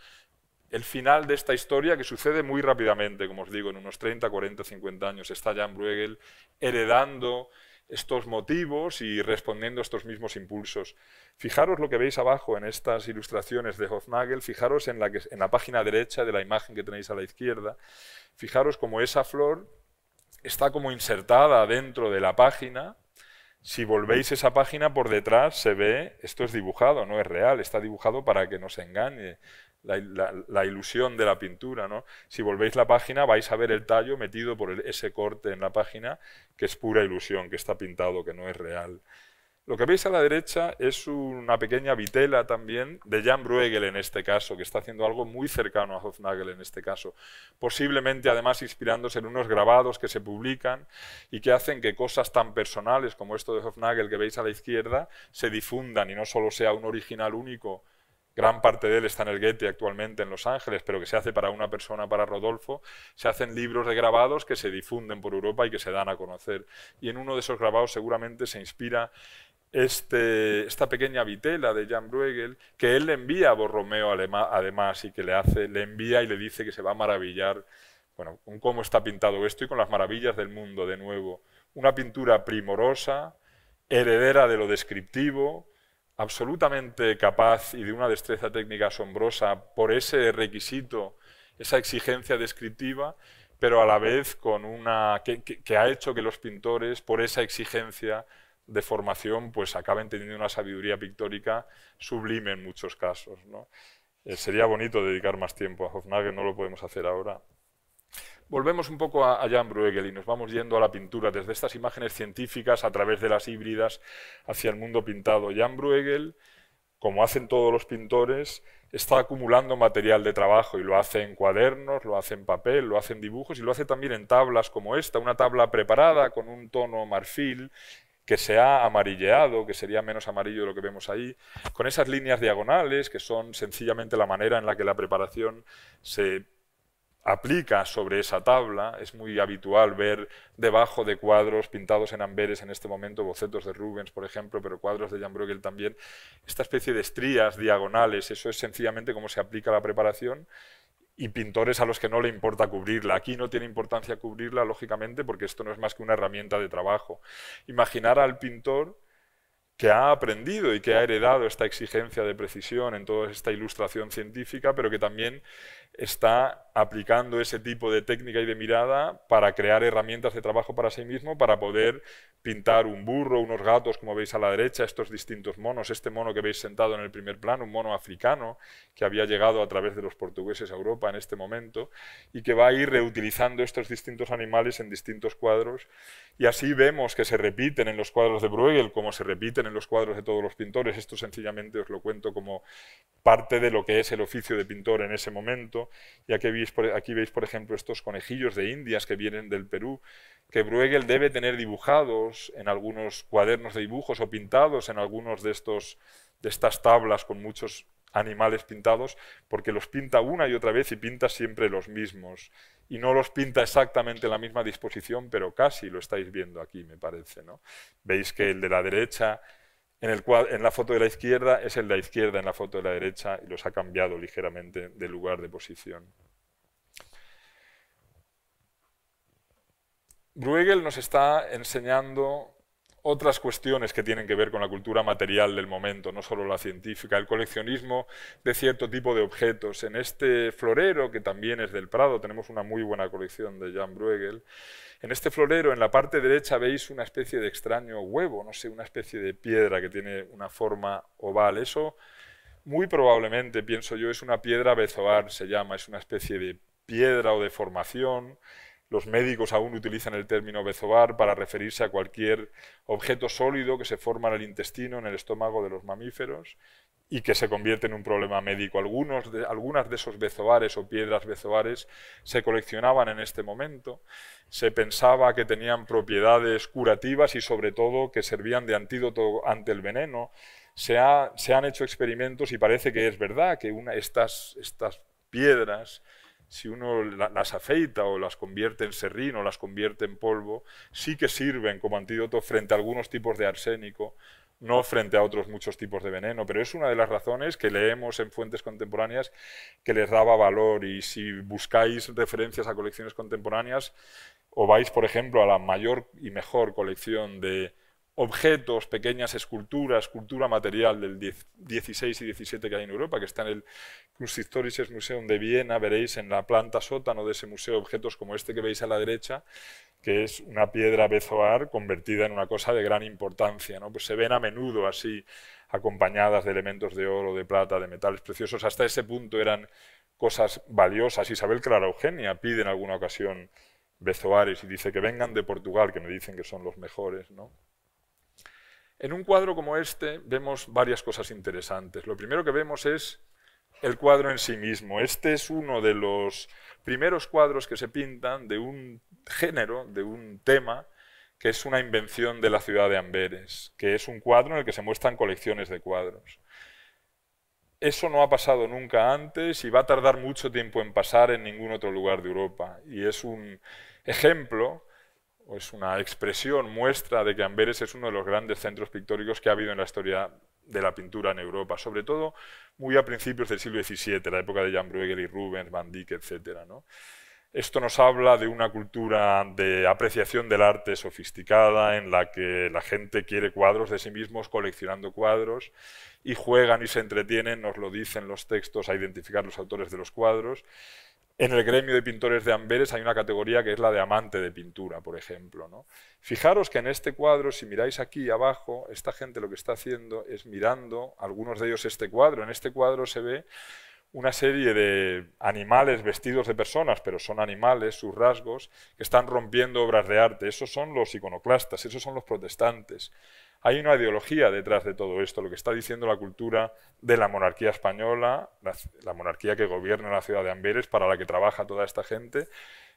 el final de esta historia que sucede muy rápidamente, como os digo, en unos 30, 40, 50 años, está Jan Bruegel heredando estos motivos y respondiendo a estos mismos impulsos. Fijaros lo que veis abajo en estas ilustraciones de Hofnagel, fijaros en la, página derecha de la imagen que tenéis a la izquierda, fijaros como esa flor está como insertada dentro de la página. Si volvéis esa página por detrás se ve, esto es dibujado, no es real, está dibujado para que nos engañe la, ilusión de la pintura. ¿no? Si volvéis la página vais a ver el tallo metido por ese corte en la página, que es pura ilusión, que está pintado, que no es real. Lo que veis a la derecha es una pequeña vitela también de Jan Bruegel en este caso, que está haciendo algo muy cercano a Hofnagel en este caso, posiblemente además inspirándose en unos grabados que se publican y que hacen que cosas tan personales como esto de Hofnagel que veis a la izquierda se difundan y no solo sea un original único gran parte de él está en el Getty actualmente en Los Ángeles, pero que se hace para una persona, para Rodolfo, se hacen libros de grabados que se difunden por Europa y que se dan a conocer. Y en uno de esos grabados seguramente se inspira este, esta pequeña vitela de Jan Bruegel, que él le envía a Borromeo además y que le, hace, le envía y le dice que se va a maravillar bueno, con cómo está pintado esto y con las maravillas del mundo de nuevo. Una pintura primorosa, heredera de lo descriptivo, absolutamente capaz y de una destreza técnica asombrosa por ese requisito, esa exigencia descriptiva, pero a la vez con una que, ha hecho que los pintores, por esa exigencia de formación, pues acaben teniendo una sabiduría pictórica sublime en muchos casos. Eh, sería bonito dedicar más tiempo a Hofnagel, no lo podemos hacer ahora. Volvemos un poco a, Jan Bruegel y nos vamos yendo a la pintura, desde estas imágenes científicas a través de las híbridas hacia el mundo pintado. Jan Bruegel, como hacen todos los pintores, está acumulando material de trabajo y lo hace en cuadernos, lo hace en papel, lo hace en dibujos y lo hace también en tablas como esta, una tabla preparada con un tono marfil que se ha amarilleado, que sería menos amarillo de lo que vemos ahí, con esas líneas diagonales que son sencillamente la manera en la que la preparación se aplica sobre esa tabla. Es muy habitual ver debajo de cuadros pintados en amberes en este momento, bocetos de Rubens, por ejemplo, pero cuadros de Jan Bruegel también, esta especie de estrías diagonales. Eso es sencillamente cómo se aplica la preparación y pintores a los que no le importa cubrirla. Aquí no tiene importancia cubrirla, lógicamente, porque esto no es más que una herramienta de trabajo. Imaginar al pintor que ha aprendido y que ha heredado esta exigencia de precisión en toda esta ilustración científica, pero que también está aplicando ese tipo de técnica y de mirada para crear herramientas de trabajo para sí mismo, para poder pintar un burro, unos gatos, como veis a la derecha, estos distintos monos, este mono que veis sentado en el primer plano, un mono africano que había llegado a través de los portugueses a Europa en este momento y que va a ir reutilizando estos distintos animales en distintos cuadros y así vemos que se repiten en los cuadros de Bruegel como se repiten en los cuadros de todos los pintores, esto sencillamente os lo cuento como parte de lo que es el oficio de pintor en ese momento, y ya que veis aquí veis, por ejemplo, estos conejillos de Indias que vienen del Perú, que Bruegel debe tener dibujados en algunos cuadernos de dibujos o pintados en algunos de, estos, de estas tablas con muchos animales pintados, porque los pinta una y otra vez y pinta siempre los mismos. Y no los pinta exactamente en la misma disposición, pero casi lo estáis viendo aquí, me parece. ¿no? Veis que el de la derecha en, el en la foto de la izquierda es el de la izquierda en la foto de la derecha y los ha cambiado ligeramente de lugar de posición. Bruegel nos está enseñando otras cuestiones que tienen que ver con la cultura material del momento, no solo la científica, el coleccionismo de cierto tipo de objetos. En este florero, que también es del Prado, tenemos una muy buena colección de Jan Bruegel, en este florero, en la parte derecha, veis una especie de extraño huevo, no sé, una especie de piedra que tiene una forma oval. Eso, muy probablemente, pienso yo, es una piedra bezoar, se llama, es una especie de piedra o de formación los médicos aún utilizan el término bezoar para referirse a cualquier objeto sólido que se forma en el intestino, en el estómago de los mamíferos y que se convierte en un problema médico. Algunos algunas de esos bezoares o piedras bezoares se coleccionaban en este momento, se pensaba que tenían propiedades curativas y sobre todo que servían de antídoto ante el veneno. Se, han hecho experimentos y parece que es verdad que una, estas piedras si uno las afeita o las convierte en serrín o las convierte en polvo, sí que sirven como antídoto frente a algunos tipos de arsénico, no frente a otros muchos tipos de veneno, pero es una de las razones que leemos en fuentes contemporáneas que les daba valor y si buscáis referencias a colecciones contemporáneas o vais, por ejemplo, a la mayor y mejor colección de, objetos, pequeñas esculturas, cultura material del 16 y 17 que hay en Europa, que está en el Kunsthistorisches Museum de Viena, veréis en la planta sótano de ese museo objetos como este que veis a la derecha, que es una piedra bezoar convertida en una cosa de gran importancia. Pues se ven a menudo así, acompañadas de elementos de oro, de plata, de metales preciosos. Hasta ese punto eran cosas valiosas. Isabel Clara Eugenia pide en alguna ocasión bezoares y dice que vengan de Portugal, que me dicen que son los mejores. En un cuadro como este vemos varias cosas interesantes. Lo primero que vemos es el cuadro en sí mismo. Este es uno de los primeros cuadros que se pintan de un género, de un tema, que es una invención de la ciudad de Amberes, que es un cuadro en el que se muestran colecciones de cuadros. Eso no ha pasado nunca antes y va a tardar mucho tiempo en pasar en ningún otro lugar de Europa. Y es un ejemplo es una expresión, muestra de que Amberes es uno de los grandes centros pictóricos que ha habido en la historia de la pintura en Europa, sobre todo muy a principios del siglo XVII, la época de Jan Bruegel y Rubens, Van Dyck, etc. Esto nos habla de una cultura de apreciación del arte sofisticada en la que la gente quiere cuadros de sí mismos coleccionando cuadros y juegan y se entretienen, nos lo dicen los textos, a identificar los autores de los cuadros en el gremio de pintores de Amberes hay una categoría que es la de amante de pintura, por ejemplo. Fijaros que en este cuadro, si miráis aquí abajo, esta gente lo que está haciendo es mirando, algunos de ellos este cuadro. En este cuadro se ve una serie de animales vestidos de personas, pero son animales, sus rasgos, que están rompiendo obras de arte. Esos son los iconoclastas, esos son los protestantes. Hay una ideología detrás de todo esto, lo que está diciendo la cultura de la monarquía española, la, monarquía que gobierna la ciudad de Amberes, para la que trabaja toda esta gente,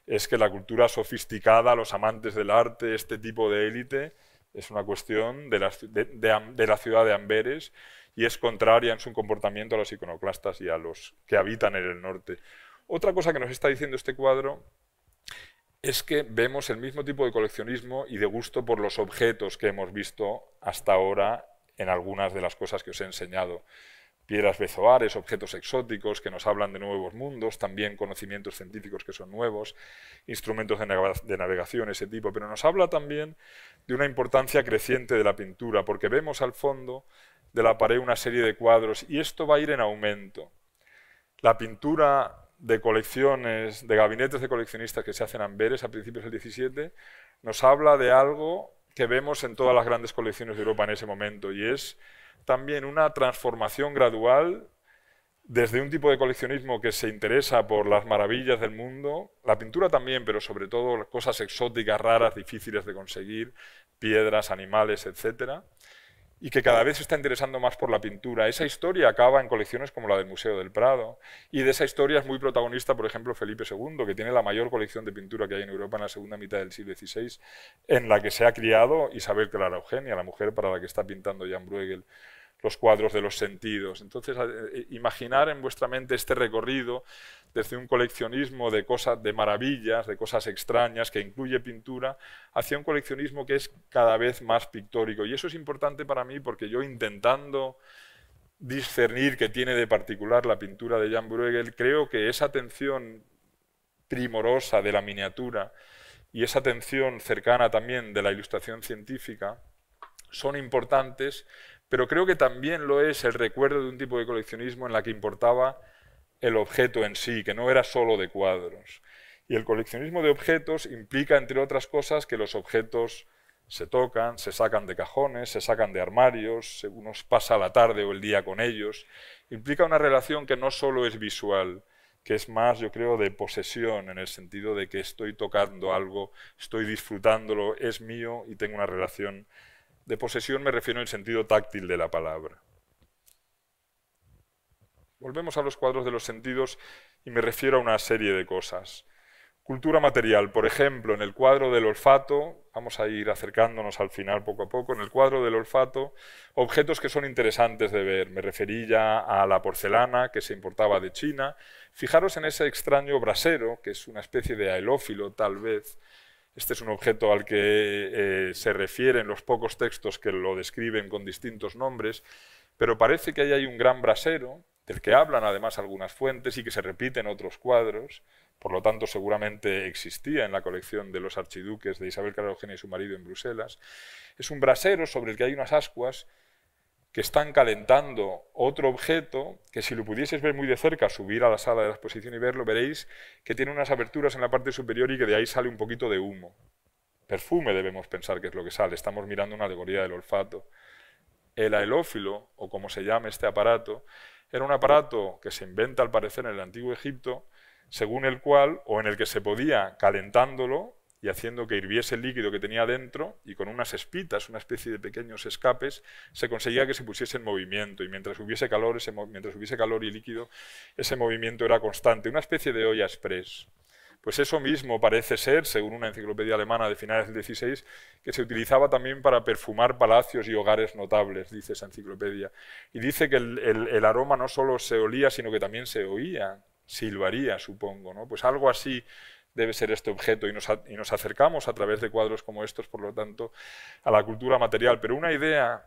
es que la cultura sofisticada, los amantes del arte, este tipo de élite, es una cuestión de la, ciudad de Amberes y es contraria en su comportamiento a los iconoclastas y a los que habitan en el norte. Otra cosa que nos está diciendo este cuadro es que vemos el mismo tipo de coleccionismo y de gusto por los objetos que hemos visto hasta ahora en algunas de las cosas que os he enseñado. Piedras bezoares, objetos exóticos que nos hablan de nuevos mundos, también conocimientos científicos que son nuevos, instrumentos de navegación, ese tipo, pero nos habla también de una importancia creciente de la pintura, porque vemos al fondo de la pared una serie de cuadros y esto va a ir en aumento. La pintura de colecciones, de gabinetes de coleccionistas que se hacen en Amberes a principios del 17, nos habla de algo que vemos en todas las grandes colecciones de Europa en ese momento y es también una transformación gradual desde un tipo de coleccionismo que se interesa por las maravillas del mundo, la pintura también, pero sobre todo cosas exóticas, raras, difíciles de conseguir, piedras, animales, etcétera, y que cada vez se está interesando más por la pintura. Esa historia acaba en colecciones como la del Museo del Prado, y de esa historia es muy protagonista, por ejemplo, Felipe II, que tiene la mayor colección de pintura que hay en Europa en la segunda mitad del siglo XVI, en la que se ha criado Isabel Clara Eugenia, la mujer para la que está pintando Jan Bruegel los cuadros de los sentidos. Entonces, eh, eh, imaginar en vuestra mente este recorrido desde un coleccionismo de cosas, de maravillas, de cosas extrañas, que incluye pintura, hacia un coleccionismo que es cada vez más pictórico. Y eso es importante para mí porque yo intentando discernir qué tiene de particular la pintura de Jan Bruegel, creo que esa atención primorosa de la miniatura y esa atención cercana también de la ilustración científica son importantes, pero creo que también lo es el recuerdo de un tipo de coleccionismo en la que importaba el objeto en sí, que no era solo de cuadros. Y el coleccionismo de objetos implica, entre otras cosas, que los objetos se tocan, se sacan de cajones, se sacan de armarios, uno pasa la tarde o el día con ellos. Implica una relación que no solo es visual, que es más, yo creo, de posesión, en el sentido de que estoy tocando algo, estoy disfrutándolo, es mío y tengo una relación. De posesión me refiero en el sentido táctil de la palabra. Volvemos a los cuadros de los sentidos y me refiero a una serie de cosas. Cultura material, por ejemplo, en el cuadro del olfato, vamos a ir acercándonos al final poco a poco, en el cuadro del olfato, objetos que son interesantes de ver. Me refería a la porcelana que se importaba de China. Fijaros en ese extraño brasero, que es una especie de aelófilo tal vez. Este es un objeto al que eh, se refieren los pocos textos que lo describen con distintos nombres, pero parece que ahí hay un gran brasero del que hablan además algunas fuentes y que se repiten otros cuadros, por lo tanto seguramente existía en la colección de los archiduques de Isabel Carolina y su marido en Bruselas, es un brasero sobre el que hay unas ascuas que están calentando otro objeto que si lo pudieses ver muy de cerca, subir a la sala de la exposición y verlo, veréis que tiene unas aberturas en la parte superior y que de ahí sale un poquito de humo. Perfume debemos pensar que es lo que sale, estamos mirando una alegoría del olfato. El aelófilo, o como se llama este aparato, era un aparato que se inventa al parecer en el antiguo Egipto, según el cual, o en el que se podía, calentándolo y haciendo que hirviese el líquido que tenía dentro, y con unas espitas, una especie de pequeños escapes, se conseguía que se pusiese en movimiento, y mientras hubiese calor, hubiese calor y líquido, ese movimiento era constante, una especie de olla express. Pues eso mismo parece ser, según una enciclopedia alemana de finales del XVI, que se utilizaba también para perfumar palacios y hogares notables, dice esa enciclopedia. Y dice que el, aroma no solo se olía, sino que también se oía, silbaría, supongo. ¿no? Pues algo así debe ser este objeto y nos, y nos acercamos a través de cuadros como estos, por lo tanto, a la cultura material. Pero una idea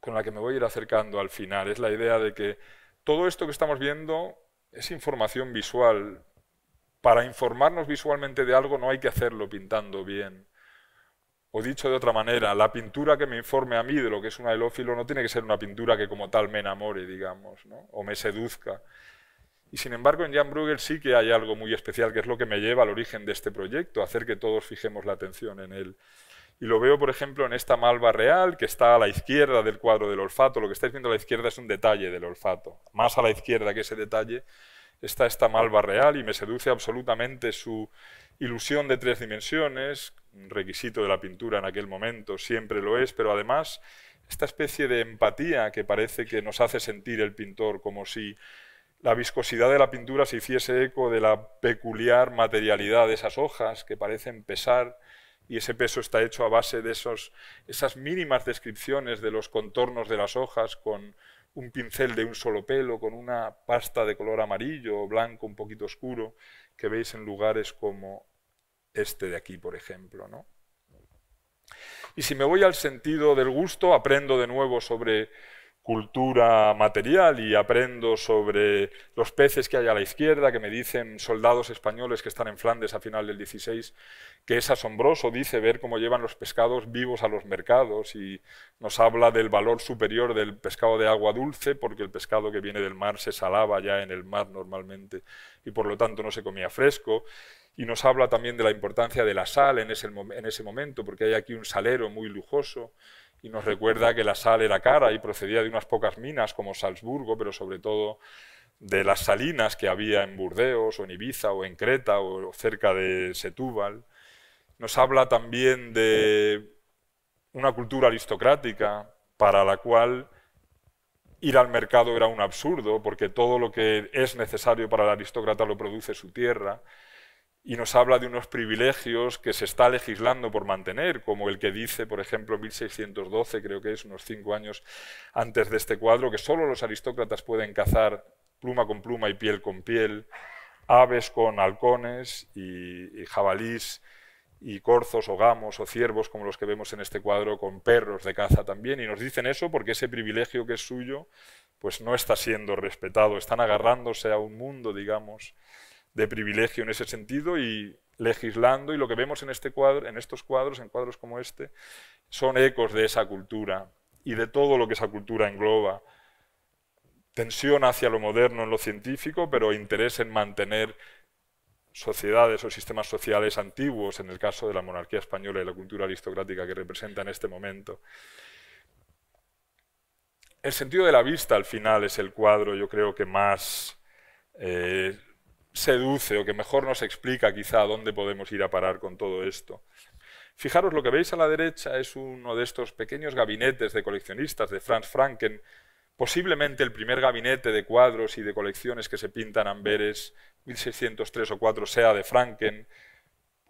con la que me voy a ir acercando al final es la idea de que todo esto que estamos viendo es información visual, para informarnos visualmente de algo no hay que hacerlo pintando bien. O dicho de otra manera, la pintura que me informe a mí de lo que es un helófilo no tiene que ser una pintura que como tal me enamore, digamos, o me seduzca. Y sin embargo, en Jan Bruegel sí que hay algo muy especial, que es lo que me lleva al origen de este proyecto, hacer que todos fijemos la atención en él. Y lo veo, por ejemplo, en esta malva real que está a la izquierda del cuadro del olfato. Lo que estáis viendo a la izquierda es un detalle del olfato. Más a la izquierda que ese detalle está esta malva real y me seduce absolutamente su ilusión de tres dimensiones, requisito de la pintura en aquel momento, siempre lo es, pero además esta especie de empatía que parece que nos hace sentir el pintor, como si la viscosidad de la pintura se hiciese eco de la peculiar materialidad de esas hojas que parecen pesar y ese peso está hecho a base de esos, esas mínimas descripciones de los contornos de las hojas con un pincel de un solo pelo con una pasta de color amarillo o blanco un poquito oscuro que veis en lugares como este de aquí, por ejemplo. ¿no? Y si me voy al sentido del gusto, aprendo de nuevo sobre cultura material y aprendo sobre los peces que hay a la izquierda, que me dicen soldados españoles que están en Flandes a final del 16, que es asombroso, dice, ver cómo llevan los pescados vivos a los mercados y nos habla del valor superior del pescado de agua dulce, porque el pescado que viene del mar se salaba ya en el mar normalmente y por lo tanto no se comía fresco y nos habla también de la importancia de la sal en ese, en ese, momento, porque hay aquí un salero muy lujoso, y nos recuerda que la sal era cara y procedía de unas pocas minas como Salzburgo, pero sobre todo de las salinas que había en Burdeos o en Ibiza o en Creta o cerca de Setúbal. Nos habla también de una cultura aristocrática para la cual ir al mercado era un absurdo porque todo lo que es necesario para el aristócrata lo produce su tierra y nos habla de unos privilegios que se está legislando por mantener, como el que dice, por ejemplo, 1612, creo que es unos cinco años antes de este cuadro, que solo los aristócratas pueden cazar pluma con pluma y piel con piel, aves con halcones y, jabalís y corzos o gamos o ciervos como los que vemos en este cuadro con perros de caza también y nos dicen eso porque ese privilegio que es suyo pues no está siendo respetado, están agarrándose a un mundo, digamos, de privilegio en ese sentido y legislando y lo que vemos en, este cuadro, en estos cuadros, en cuadros como este, son ecos de esa cultura y de todo lo que esa cultura engloba. Tensión hacia lo moderno en lo científico, pero interés en mantener sociedades o sistemas sociales antiguos, en el caso de la monarquía española y la cultura aristocrática que representa en este momento. El sentido de la vista al final es el cuadro, yo creo que más eh, seduce o que mejor nos explica quizá dónde podemos ir a parar con todo esto. Fijaros, lo que veis a la derecha es uno de estos pequeños gabinetes de coleccionistas de Franz Franken, posiblemente el primer gabinete de cuadros y de colecciones que se pintan en Amberes, 1603 o 4 sea de Franken,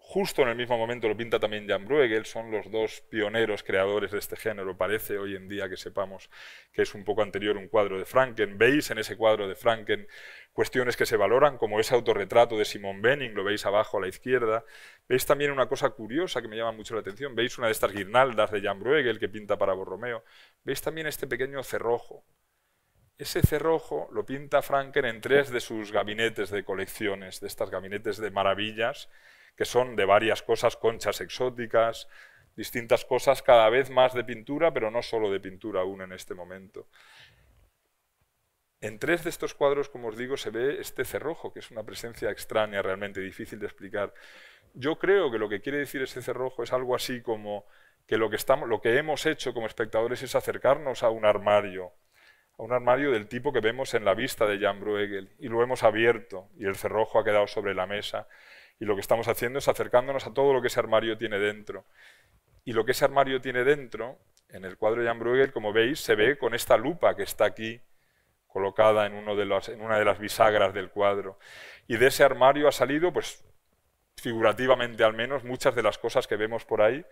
Justo en el mismo momento lo pinta también Jan Bruegel, son los dos pioneros creadores de este género, parece hoy en día que sepamos que es un poco anterior un cuadro de Franken. Veis en ese cuadro de Franken cuestiones que se valoran, como ese autorretrato de Simon Benning, lo veis abajo a la izquierda. Veis también una cosa curiosa que me llama mucho la atención, veis una de estas guirnaldas de Jan Bruegel que pinta para Borromeo. Veis también este pequeño cerrojo, ese cerrojo lo pinta Franken en tres de sus gabinetes de colecciones, de estas gabinetes de maravillas que son de varias cosas, conchas exóticas, distintas cosas cada vez más de pintura, pero no solo de pintura aún en este momento. En tres de estos cuadros, como os digo, se ve este cerrojo, que es una presencia extraña, realmente difícil de explicar. Yo creo que lo que quiere decir ese cerrojo es algo así como que lo que, estamos, lo que hemos hecho como espectadores es acercarnos a un armario, a un armario del tipo que vemos en la vista de Jan Bruegel, y lo hemos abierto, y el cerrojo ha quedado sobre la mesa, y lo que estamos haciendo es acercándonos a todo lo que ese armario tiene dentro. Y lo que ese armario tiene dentro, en el cuadro de Jan Bruegel, como veis, se ve con esta lupa que está aquí colocada en, una de las bisagras del cuadro. Y de ese armario ha salido, pues figurativamente al menos, muchas de las cosas que vemos por ahí,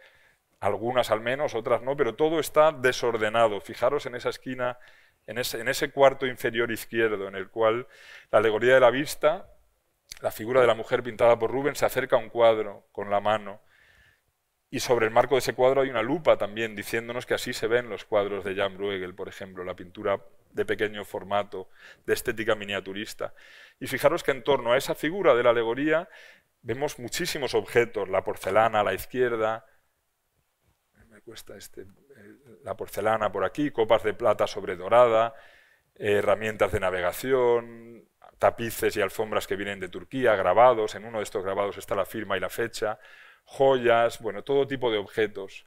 algunas al menos, otras no, pero todo está desordenado. Fijaros en esa esquina, en ese, en ese cuarto inferior izquierdo, en el cual la alegoría de la vista la figura de la mujer pintada por Rubens se acerca a un cuadro con la mano y sobre el marco de ese cuadro hay una lupa también diciéndonos que así se ven los cuadros de Jan Bruegel, por ejemplo, la pintura de pequeño formato, de estética miniaturista. Y fijaros que en torno a esa figura de la alegoría vemos muchísimos objetos, la porcelana a la izquierda, me cuesta este, eh, la porcelana por aquí, copas de plata sobre dorada, eh, herramientas de navegación, tapices y alfombras que vienen de Turquía, grabados, en uno de estos grabados está la firma y la fecha, joyas, bueno, todo tipo de objetos.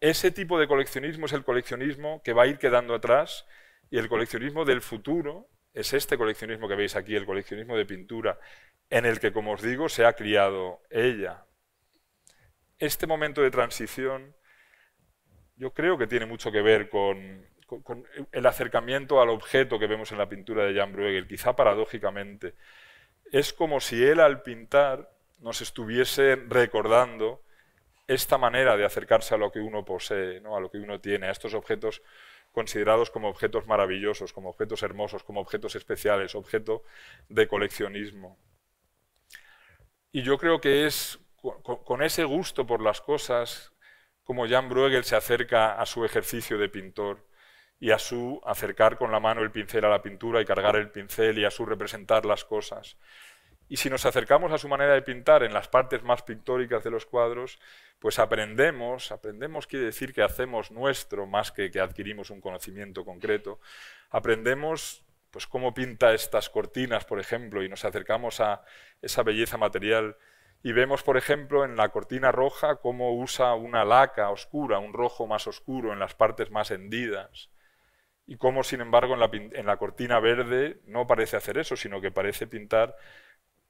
Ese tipo de coleccionismo es el coleccionismo que va a ir quedando atrás y el coleccionismo del futuro es este coleccionismo que veis aquí, el coleccionismo de pintura, en el que, como os digo, se ha criado ella. Este momento de transición yo creo que tiene mucho que ver con con, el acercamiento al objeto que vemos en la pintura de Jan Bruegel, quizá paradójicamente. Es como si él al pintar nos estuviese recordando esta manera de acercarse a lo que uno posee, a lo que uno tiene, a estos objetos considerados como objetos maravillosos, como objetos hermosos, como objetos especiales, objeto de coleccionismo. Y yo creo que es con, con ese gusto por las cosas como Jan Bruegel se acerca a su ejercicio de pintor y a su acercar con la mano el pincel a la pintura y cargar el pincel y a su representar las cosas. Y si nos acercamos a su manera de pintar en las partes más pictóricas de los cuadros, pues aprendemos, aprendemos quiere decir que hacemos nuestro más que que adquirimos un conocimiento concreto, aprendemos pues cómo pinta estas cortinas, por ejemplo, y nos acercamos a esa belleza material y vemos, por ejemplo, en la cortina roja cómo usa una laca oscura, un rojo más oscuro en las partes más hendidas y cómo, sin embargo, en la, cortina verde no parece hacer eso, sino que parece pintar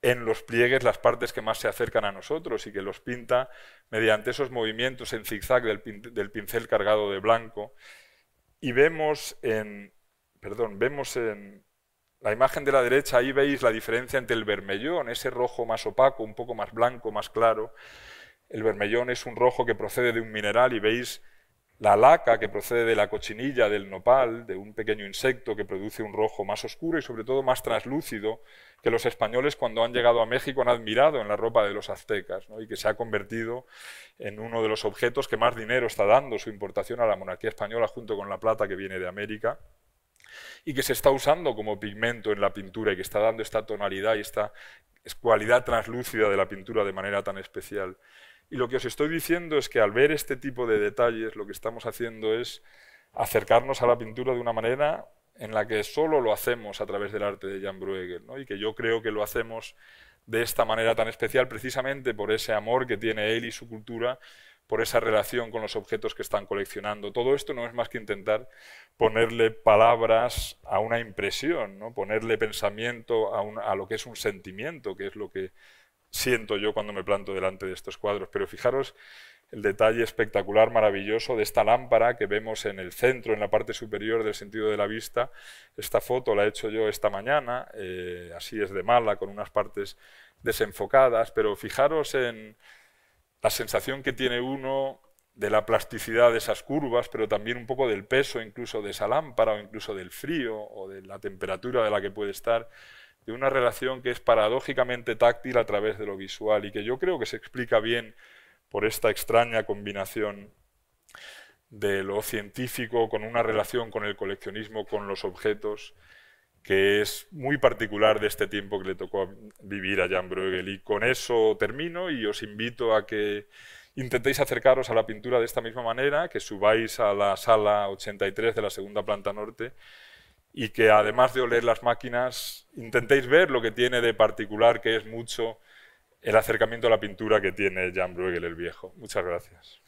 en los pliegues las partes que más se acercan a nosotros y que los pinta mediante esos movimientos en zigzag del, del pincel cargado de blanco. Y vemos en, perdón, vemos en la imagen de la derecha, ahí veis la diferencia entre el vermellón, ese rojo más opaco, un poco más blanco, más claro. El vermellón es un rojo que procede de un mineral y veis la laca, que procede de la cochinilla del nopal, de un pequeño insecto que produce un rojo más oscuro y sobre todo más translúcido, que los españoles cuando han llegado a México han admirado en la ropa de los aztecas y que se ha convertido en uno de los objetos que más dinero está dando su importación a la monarquía española junto con la plata que viene de América y que se está usando como pigmento en la pintura y que está dando esta tonalidad y esta cualidad translúcida de la pintura de manera tan especial. Y lo que os estoy diciendo es que al ver este tipo de detalles, lo que estamos haciendo es acercarnos a la pintura de una manera en la que solo lo hacemos a través del arte de Jan Bruegel, y que yo creo que lo hacemos de esta manera tan especial precisamente por ese amor que tiene él y su cultura, por esa relación con los objetos que están coleccionando. Todo esto no es más que intentar ponerle palabras a una impresión, ¿no? ponerle pensamiento a lo que es un sentimiento, que es lo que siento yo cuando me planto delante de estos cuadros. Pero fijaros el detalle espectacular, maravilloso de esta lámpara que vemos en el centro, en la parte superior del sentido de la vista. Esta foto la he hecho yo esta mañana, eh, así es de mala, con unas partes desenfocadas, pero fijaros en la sensación que tiene uno de la plasticidad de esas curvas, pero también un poco del peso incluso de esa lámpara o incluso del frío o de la temperatura de la que puede estar de una relación que es paradójicamente táctil a través de lo visual y que yo creo que se explica bien por esta extraña combinación de lo científico con una relación con el coleccionismo, con los objetos, que es muy particular de este tiempo que le tocó vivir a Jan Bruegel. Y con eso termino y os invito a que intentéis acercaros a la pintura de esta misma manera, que subáis a la sala 83 de la segunda planta norte y que además de oler las máquinas, intentéis ver lo que tiene de particular, que es mucho el acercamiento a la pintura que tiene Jan Bruegel el Viejo. Muchas gracias.